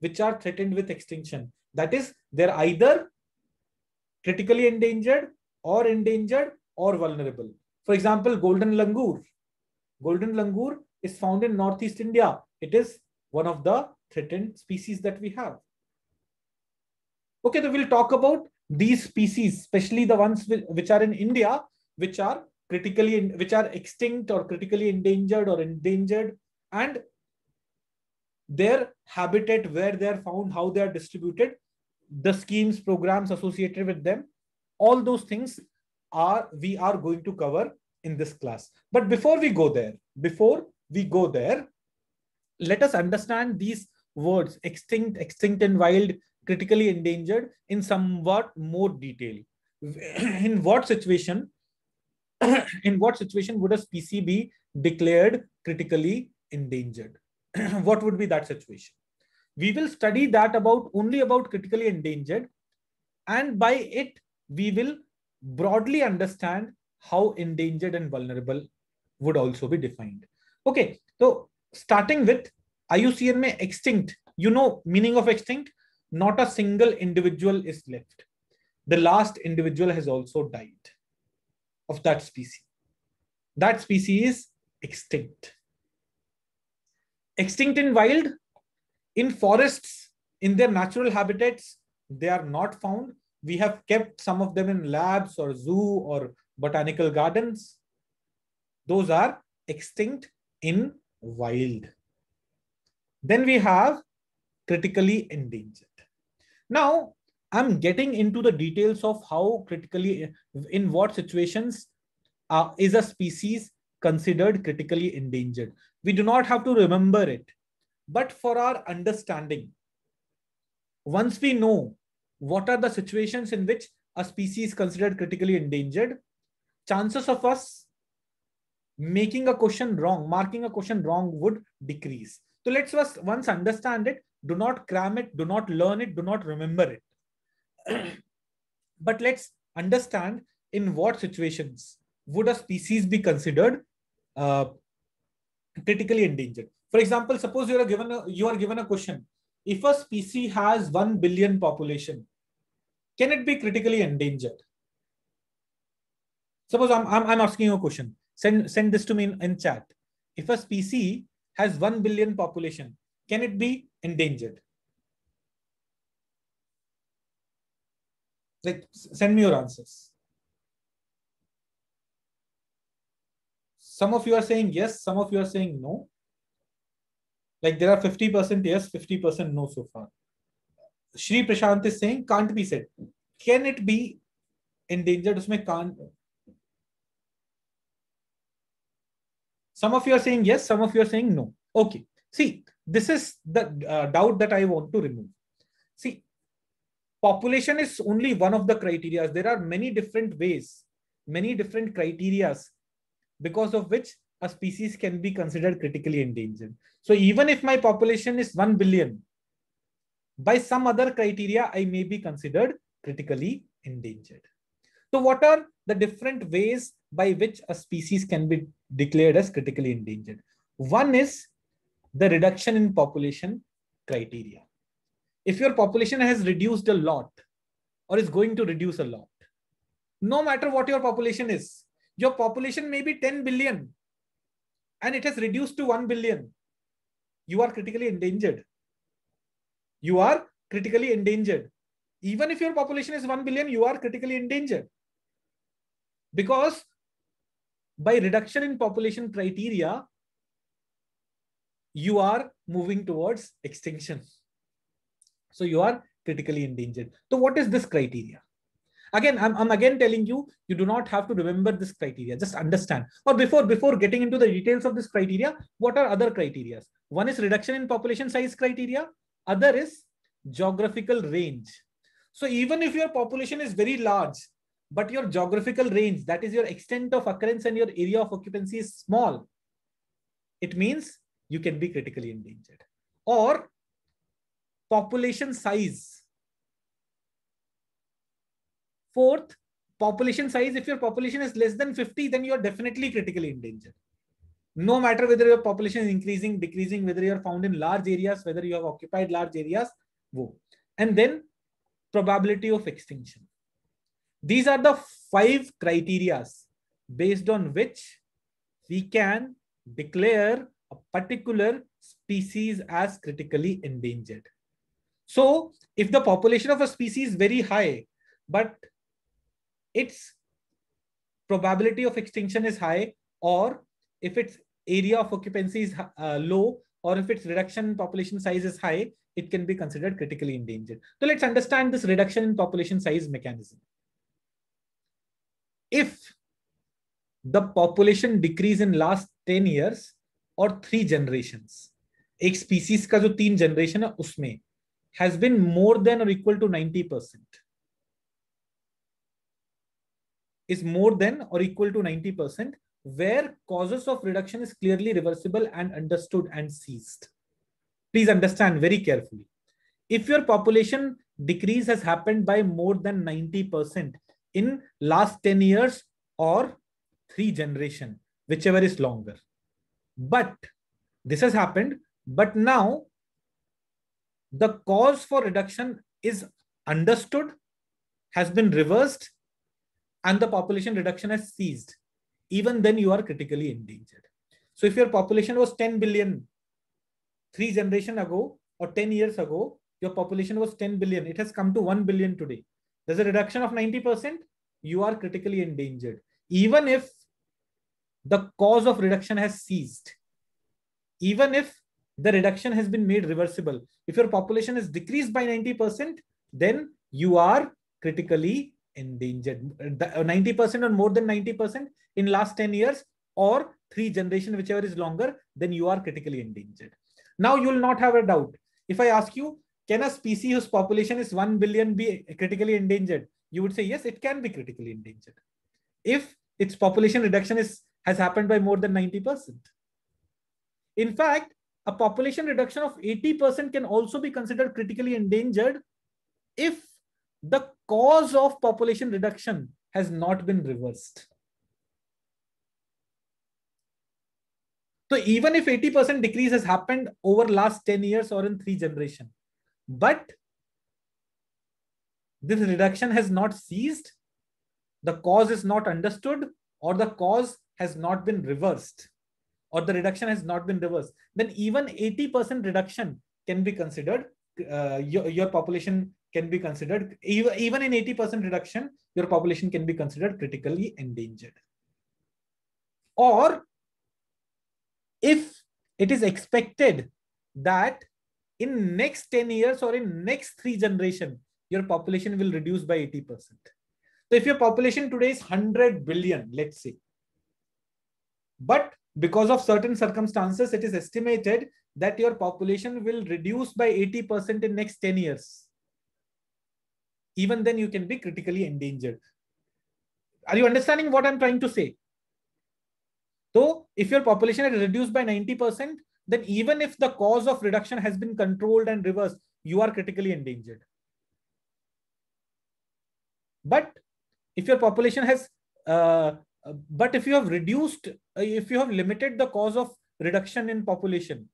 which are threatened with extinction. That is, they're either critically endangered or endangered or vulnerable. For example, golden langur. Golden langur is found in Northeast India. It is one of the threatened species that we have. Okay, so we'll talk about these species, especially the ones which are in India, which are critically, which are extinct or critically endangered or endangered, and their habitat, where they are found, how they are distributed, the schemes, programs associated with them, all those things are we are going to cover in this class. But before we go there, before we go there, let us understand these words extinct, extinct and wild, critically endangered in somewhat more detail. in what situation, in what situation would a species be declared critically endangered? what would be that situation? We will study that about only about critically endangered and by it we will broadly understand how endangered and vulnerable would also be defined. Okay, so starting with IUCN may extinct, you know meaning of extinct, not a single individual is left. The last individual has also died of that species. That species is extinct. Extinct in wild, in forests, in their natural habitats, they are not found we have kept some of them in labs or zoo or botanical gardens. Those are extinct in wild. Then we have critically endangered. Now, I'm getting into the details of how critically, in what situations uh, is a species considered critically endangered. We do not have to remember it. But for our understanding, once we know what are the situations in which a species is considered critically endangered chances of us making a question wrong marking a question wrong would decrease so let's first once understand it do not cram it do not learn it do not remember it but let's understand in what situations would a species be considered uh, critically endangered for example suppose you are given a, you are given a question if a species has 1 billion population, can it be critically endangered? Suppose I'm, I'm, I'm asking you a question. Send, send this to me in, in chat. If a species has 1 billion population, can it be endangered? Like, send me your answers. Some of you are saying yes, some of you are saying no. Like there are 50% yes, 50% no so far. Shri Prashant is saying can't be said. Can it be endangered? Usme can't. Some of you are saying yes, some of you are saying no. Okay. See, this is the uh, doubt that I want to remove. See, population is only one of the criteria. There are many different ways, many different criterias because of which a species can be considered critically endangered. So even if my population is 1 billion, by some other criteria, I may be considered critically endangered. So what are the different ways by which a species can be declared as critically endangered? One is the reduction in population criteria. If your population has reduced a lot or is going to reduce a lot, no matter what your population is, your population may be 10 billion and it has reduced to 1 billion. You are critically endangered. You are critically endangered. Even if your population is 1 billion, you are critically endangered. Because by reduction in population criteria, you are moving towards extinction. So you are critically endangered. So what is this criteria? Again, I'm, I'm again telling you, you do not have to remember this criteria. Just understand. Or before, before getting into the details of this criteria, what are other criteria? One is reduction in population size criteria. Other is geographical range. So even if your population is very large, but your geographical range, that is your extent of occurrence and your area of occupancy is small, it means you can be critically endangered. Or population size Fourth, population size. If your population is less than 50, then you're definitely critically endangered. No matter whether your population is increasing, decreasing, whether you're found in large areas, whether you have occupied large areas, wo. and then probability of extinction. These are the five criterias based on which we can declare a particular species as critically endangered. So if the population of a species is very high, but its probability of extinction is high or if its area of occupancy is uh, low or if its reduction in population size is high, it can be considered critically endangered. So let's understand this reduction in population size mechanism. If the population decrease in last 10 years or three generations, a species' ka jo तीन generation hai usme has been more than or equal to 90 percent is more than or equal to 90%, where causes of reduction is clearly reversible and understood and ceased. Please understand very carefully. If your population decrease has happened by more than 90% in last 10 years or three generation, whichever is longer. But this has happened, but now the cause for reduction is understood, has been reversed, and the population reduction has ceased, even then you are critically endangered. So if your population was 10 billion three generation ago or 10 years ago, your population was 10 billion. It has come to 1 billion today. There's a reduction of 90%. You are critically endangered. Even if the cause of reduction has ceased, even if the reduction has been made reversible, if your population is decreased by 90%, then you are critically endangered 90% uh, or more than 90% in last 10 years or three generation whichever is longer then you are critically endangered now you will not have a doubt if i ask you can a species whose population is 1 billion be critically endangered you would say yes it can be critically endangered if its population reduction is has happened by more than 90% in fact a population reduction of 80% can also be considered critically endangered if the cause of population reduction has not been reversed. So even if 80% decrease has happened over last 10 years or in three generation, but this reduction has not ceased, the cause is not understood or the cause has not been reversed or the reduction has not been reversed, then even 80% reduction can be considered uh, your, your population can be considered, even, even in 80% reduction, your population can be considered critically endangered. Or if it is expected that in next 10 years or in next three generation, your population will reduce by 80%. So if your population today is 100 billion, let's say, but because of certain circumstances, it is estimated that your population will reduce by 80% in next 10 years even then you can be critically endangered. Are you understanding what I'm trying to say? So if your population is reduced by 90%, then even if the cause of reduction has been controlled and reversed, you are critically endangered. But if your population has, uh, but if you have reduced, uh, if you have limited the cause of reduction in population,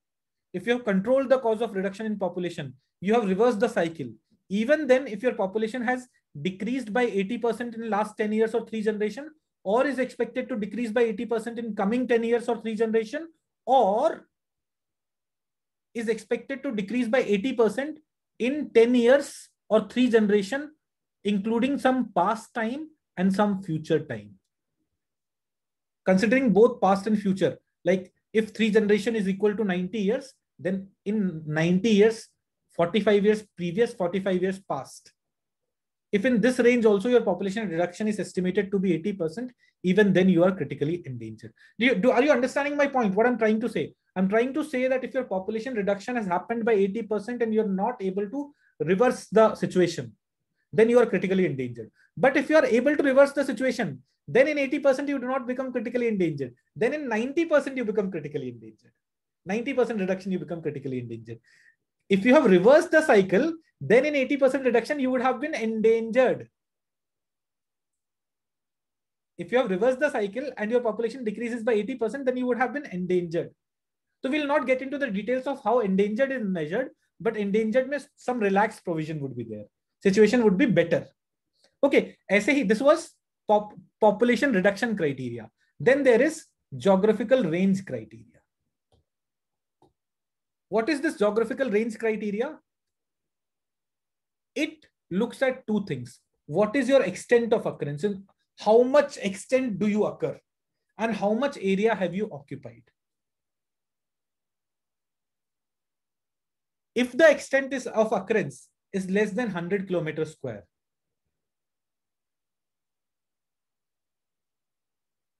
if you have controlled the cause of reduction in population, you have reversed the cycle even then if your population has decreased by 80% in the last 10 years or three generation or is expected to decrease by 80% in coming 10 years or three generation or is expected to decrease by 80% in 10 years or three generation including some past time and some future time considering both past and future like if three generation is equal to 90 years then in 90 years 45 years previous, 45 years past. If in this range also your population reduction is estimated to be 80%, even then you are critically endangered. Do you, do, are you understanding my point? What I'm trying to say? I'm trying to say that if your population reduction has happened by 80% and you're not able to reverse the situation, then you are critically endangered. But if you are able to reverse the situation, then in 80% you do not become critically endangered. Then in 90% you become critically endangered. 90% reduction you become critically endangered if you have reversed the cycle, then in 80% reduction, you would have been endangered. If you have reversed the cycle and your population decreases by 80%, then you would have been endangered. So we'll not get into the details of how endangered is measured, but endangered means some relaxed provision would be there. Situation would be better. Okay, SAE, this was pop, population reduction criteria. Then there is geographical range criteria. What is this geographical range criteria? It looks at two things. What is your extent of occurrence? And how much extent do you occur? And how much area have you occupied? If the extent is of occurrence is less than 100 kilometers square,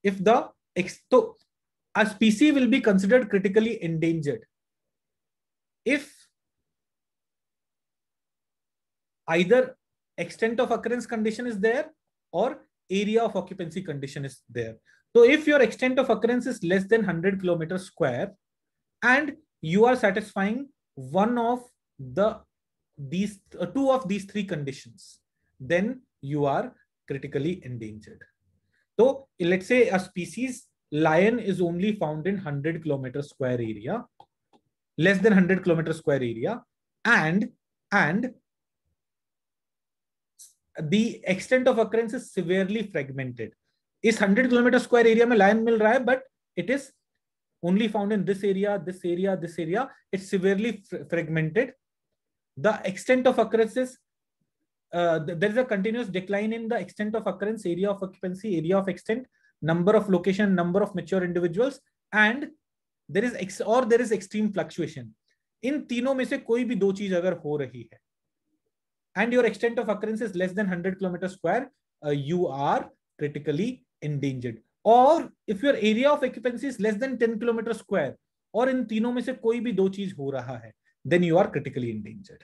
if the so a species will be considered critically endangered if either extent of occurrence condition is there or area of occupancy condition is there. So if your extent of occurrence is less than 100 kilometer square and you are satisfying one of the these uh, two of these three conditions, then you are critically endangered. So let's say a species lion is only found in 100 kilometer square area less than 100 kilometer square area and and the extent of occurrence is severely fragmented is 100 kilometer square area mein lion mil raha hai but it is only found in this area this area this area it's severely fr fragmented the extent of occurrence is uh, there is a continuous decline in the extent of occurrence area of occupancy area of extent number of location number of mature individuals and there is और there is extreme fluctuation in तीनों में से कोई भी दो चीज अगर हो रही है and your extent of occurrence is less than hundred kilometre square you are critically endangered और if your area of occupancy is less than ten kilometre square और इन तीनों में से कोई भी दो चीज हो रहा है then you are critically endangered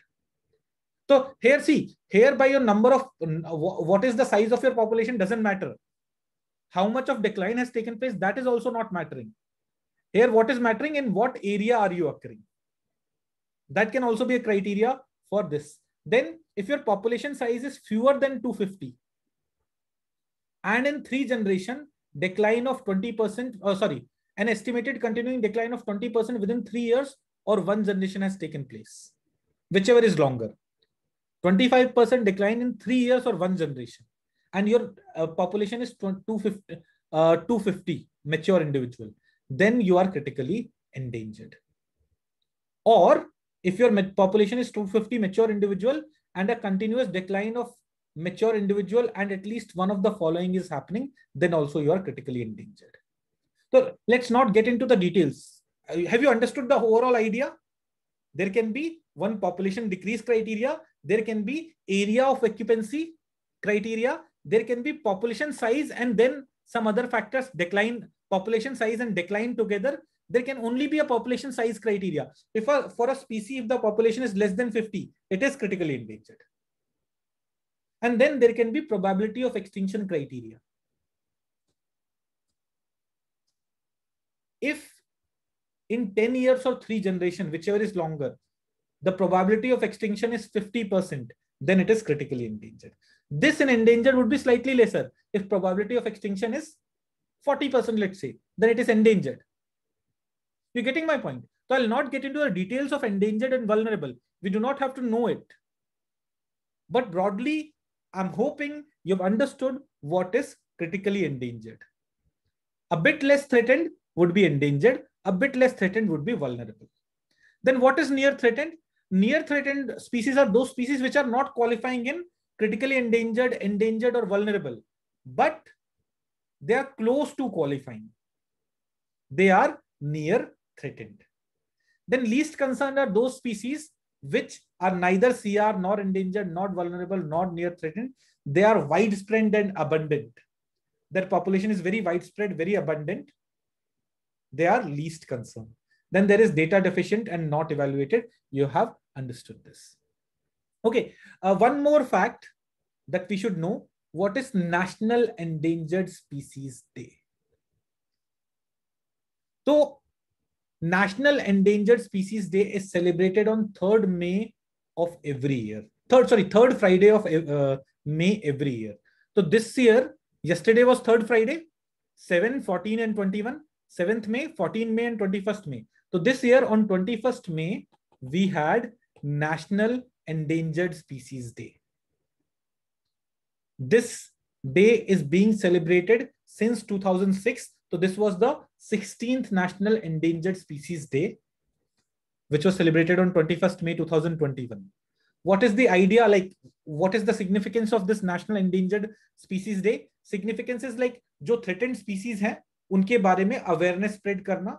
तो here see here by your number of what is the size of your population doesn't matter how much of decline has taken place that is also not mattering Here, what is mattering in what area are you occurring? That can also be a criteria for this. Then if your population size is fewer than 250 and in three generation decline of 20%, or uh, sorry, an estimated continuing decline of 20% within three years or one generation has taken place, whichever is longer. 25% decline in three years or one generation and your uh, population is 250, uh, 250 mature individual then you are critically endangered. Or if your population is 250 mature individual and a continuous decline of mature individual and at least one of the following is happening, then also you are critically endangered. So let's not get into the details. Uh, have you understood the overall idea? There can be one population decrease criteria. There can be area of occupancy criteria. There can be population size and then some other factors decline population size and decline together, there can only be a population size criteria. If a, for a species, if the population is less than 50, it is critically endangered. And then there can be probability of extinction criteria. If in 10 years or three generation, whichever is longer, the probability of extinction is 50%, then it is critically endangered. This in endangered would be slightly lesser if probability of extinction is 40%, let's say, then it is endangered. You're getting my point. So I'll not get into the details of endangered and vulnerable. We do not have to know it. But broadly, I'm hoping you've understood what is critically endangered. A bit less threatened would be endangered. A bit less threatened would be vulnerable. Then what is near threatened? Near threatened species are those species which are not qualifying in critically endangered, endangered or vulnerable, but they are close to qualifying. They are near threatened. Then least concerned are those species which are neither CR nor endangered, not vulnerable, not near threatened. They are widespread and abundant. Their population is very widespread, very abundant. They are least concerned. Then there is data deficient and not evaluated. You have understood this. Okay, uh, one more fact that we should know what is National Endangered Species Day? So, National Endangered Species Day is celebrated on 3rd May of every year. Third, sorry, third Friday of uh, May every year. So this year, yesterday was third Friday, 7, 14, and 21. 7th May, 14 May, and 21st May. So this year on 21st May, we had National Endangered Species Day. this day is being celebrated since 2006 so this was the 16th national endangered species day which was celebrated on 21st may 2021 what is the idea like what is the significance of this national endangered species day significance is like jo threatened species हैं unke bare mein awareness spread karna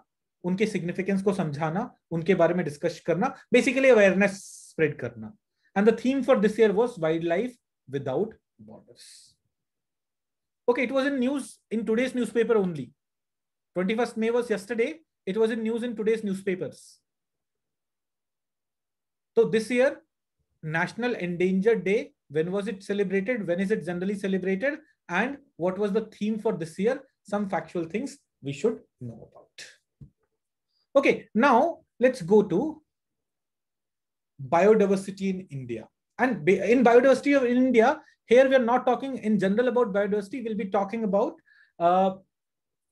unke significance ko samjhana unke bare mein discuss karna basically awareness spread karna and the theme for this year was wildlife without borders. Okay, it was in news in today's newspaper only. 21st May was yesterday. It was in news in today's newspapers. So this year, National Endangered Day, when was it celebrated? When is it generally celebrated? And what was the theme for this year? Some factual things we should know about. Okay, now let's go to biodiversity in India. And in biodiversity of India, here we are not talking in general about biodiversity. We'll be talking about uh,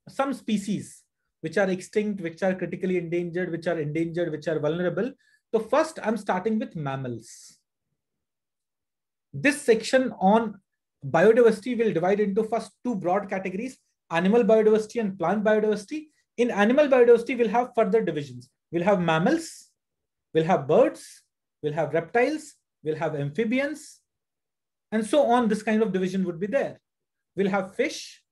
some species which are extinct, which are critically endangered, which are endangered, which are vulnerable. So first, I'm starting with mammals. This section on biodiversity will divide into first two broad categories, animal biodiversity and plant biodiversity. In animal biodiversity, we'll have further divisions. We'll have mammals, we'll have birds, we'll have reptiles, we'll have amphibians, and so on this kind of division would be there we'll have fish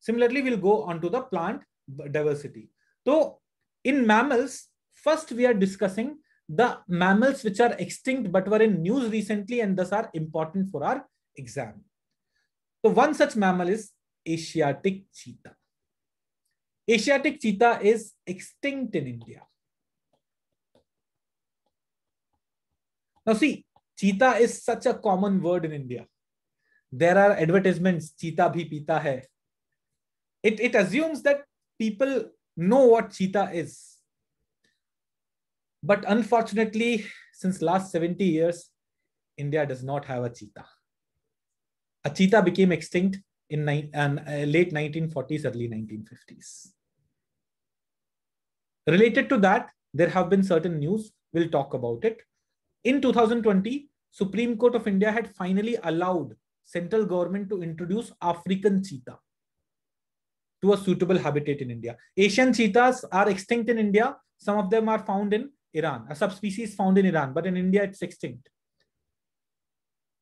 similarly we'll go on to the plant diversity so in mammals first we are discussing the mammals which are extinct but were in news recently and thus are important for our exam so one such mammal is asiatic cheetah asiatic cheetah is extinct in india now see Chita is such a common word in India. There are advertisements, cheetah bhi pita hai. It, it assumes that people know what Chita is. But unfortunately, since last 70 years, India does not have a Chita. A Chita became extinct in ni- uh, late 1940s, early 1950s. Related to that, there have been certain news. We'll talk about it. In 2020, Supreme Court of India had finally allowed central government to introduce African cheetah to a suitable habitat in India. Asian cheetahs are extinct in India. Some of them are found in Iran, a subspecies found in Iran, but in India it's extinct.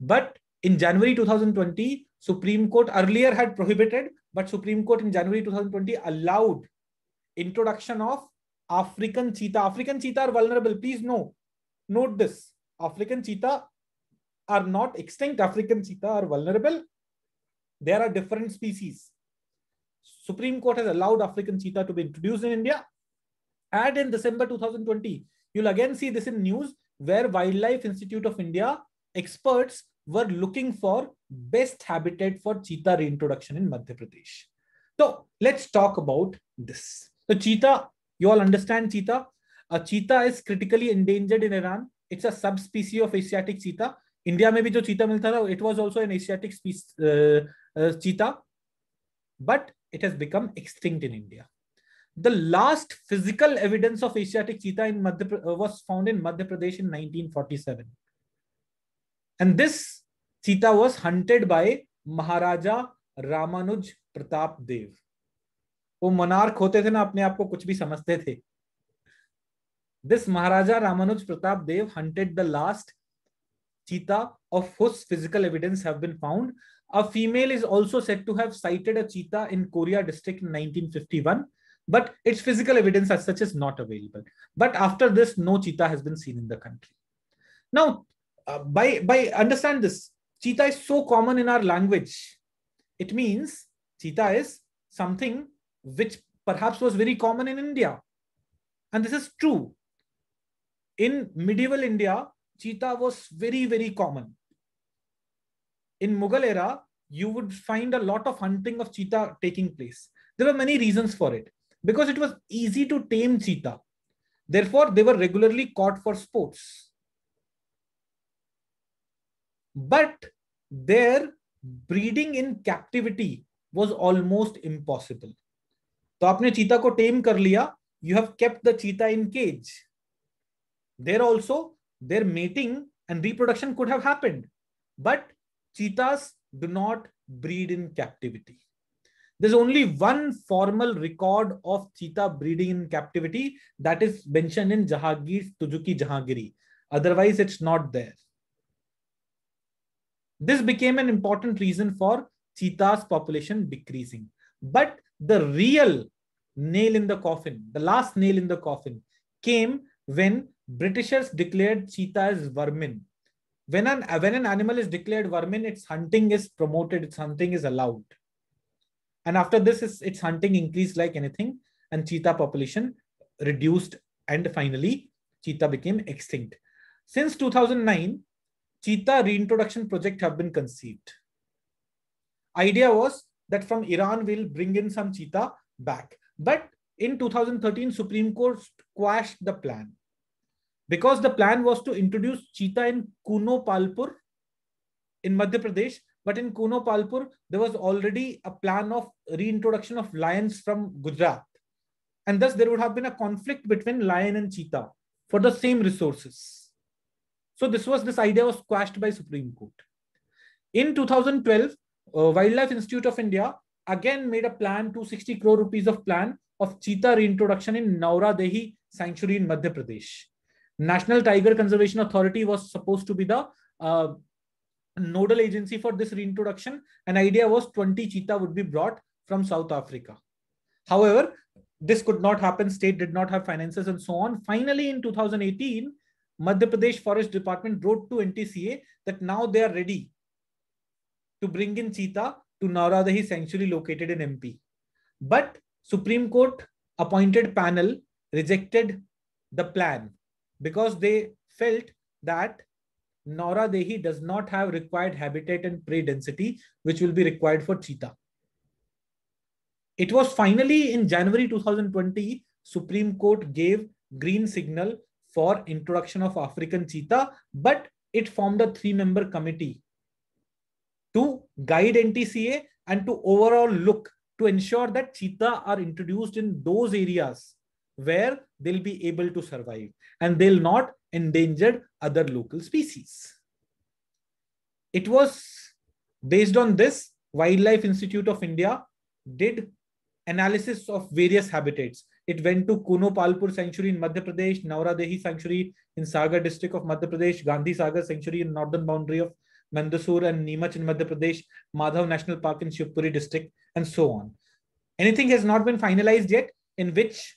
But in January 2020, Supreme Court earlier had prohibited, but Supreme Court in January 2020 allowed introduction of African cheetah. African cheetah are vulnerable. Please know, note this. African cheetah are not extinct. African cheetah are vulnerable. There are different species. Supreme Court has allowed African cheetah to be introduced in India. And in December 2020, you'll again see this in news where Wildlife Institute of India experts were looking for best habitat for cheetah reintroduction in Madhya Pradesh. So let's talk about this. So cheetah, you all understand cheetah. A cheetah is critically endangered in Iran. It's a subspecies of Asiatic cheetah India में भी जो cheetah मिलता था it was also an Asiatic cheetah but it has become extinct in India the last physical evidence of asiatic cheetah in madhya uh, was found in madhya pradesh in 1947 and this cheetah was hunted by maharaja ramanuj pratap dev वो monarch होते थे ना अपने आप को कुछ भी समझते थे This Maharaja Ramanuj Pratap Dev hunted the last cheetah of whose physical evidence have been found. A female is also said to have sighted a cheetah in Korea district in 1951, but its physical evidence as such is not available. But after this, no cheetah has been seen in the country. Now, uh, by, by understand this, cheetah is so common in our language. It means cheetah is something which perhaps was very common in India. And this is true. In medieval India, cheetah was very, very common. In Mughal era, you would find a lot of hunting of cheetah taking place. There were many reasons for it. Because it was easy to tame cheetah. Therefore, they were regularly caught for sports. But their breeding in captivity was almost impossible. So, आपने cheetah को tame cheetah, लिया you have kept the there also, their mating and reproduction could have happened, but cheetahs do not breed in captivity. There's only one formal record of cheetah breeding in captivity that is mentioned in Jahangir's Tujuki Jahagiri. Otherwise, it's not there. This became an important reason for cheetah's population decreasing. But the real nail in the coffin, the last nail in the coffin, came when Britishers declared cheetah as vermin. When an, when an animal is declared vermin, its hunting is promoted, its hunting is allowed. And after this, its hunting increased like anything, and cheetah population reduced, and finally, cheetah became extinct. Since 2009, cheetah reintroduction project have been conceived. Idea was that from Iran, we'll bring in some cheetah back. But in 2013, Supreme Court quashed the plan because the plan was to introduce cheetah in Kuno Palpur in Madhya Pradesh, but in Kuno Palpur, there was already a plan of reintroduction of lions from Gujarat. And thus, there would have been a conflict between lion and cheetah for the same resources. So this was this idea was quashed by Supreme Court. In 2012, uh, Wildlife Institute of India again made a plan, 260 crore rupees of plan of cheetah reintroduction in Naura Dehi sanctuary in Madhya Pradesh. National Tiger Conservation Authority was supposed to be the uh, nodal agency for this reintroduction. An idea was 20 cheetah would be brought from South Africa. However, this could not happen. State did not have finances and so on. Finally, in 2018, Madhya Pradesh Forest Department wrote to NTCA that now they are ready to bring in cheetah to Nauradahi Sanctuary located in MP. But Supreme Court appointed panel rejected the plan because they felt that Nora Dehi does not have required habitat and prey density, which will be required for cheetah. It was finally in January 2020, Supreme Court gave green signal for introduction of African cheetah, but it formed a three-member committee to guide NTCA and to overall look to ensure that cheetah are introduced in those areas where they'll be able to survive and they'll not endanger other local species. It was based on this, Wildlife Institute of India did analysis of various habitats. It went to Kuno Palpur Sanctuary in Madhya Pradesh, Nauradehi Sanctuary in Sagar district of Madhya Pradesh, Gandhi Sagar Sanctuary in northern boundary of Mandasur and Neemach in Madhya Pradesh, Madhav National Park in Shivpuri district, and so on. Anything has not been finalized yet in which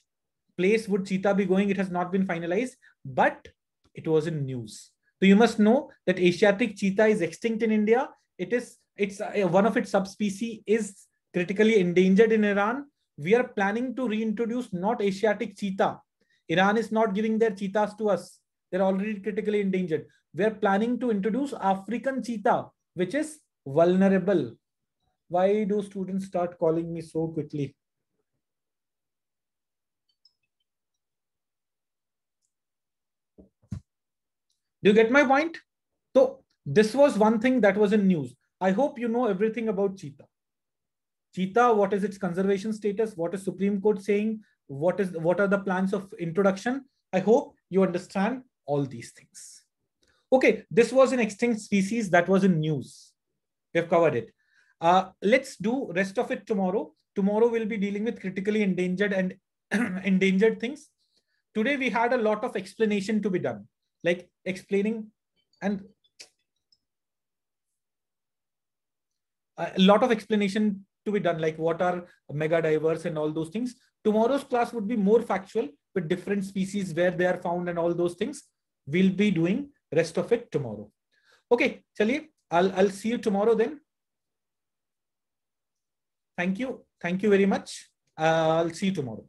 place would Cheetah be going? It has not been finalized, but it was in news. So you must know that Asiatic cheetah is extinct in India. It is it's uh, one of its subspecies is critically endangered in Iran. We are planning to reintroduce not Asiatic cheetah. Iran is not giving their cheetahs to us. They're already critically endangered. We are planning to introduce African cheetah, which is vulnerable. Why do students start calling me so quickly? Do you get my point? So this was one thing that was in news. I hope you know everything about cheetah. Cheetah, what is its conservation status? What is Supreme Court saying? What is what are the plans of introduction? I hope you understand all these things. Okay, this was an extinct species that was in news. We have covered it. Uh, let's do rest of it tomorrow. Tomorrow we'll be dealing with critically endangered and endangered things. Today we had a lot of explanation to be done like explaining and a lot of explanation to be done, like what are mega divers and all those things. Tomorrow's class would be more factual with different species, where they are found and all those things. We'll be doing rest of it tomorrow. Okay, Chaliye, I'll, I'll see you tomorrow then. Thank you. Thank you very much. Uh, I'll see you tomorrow.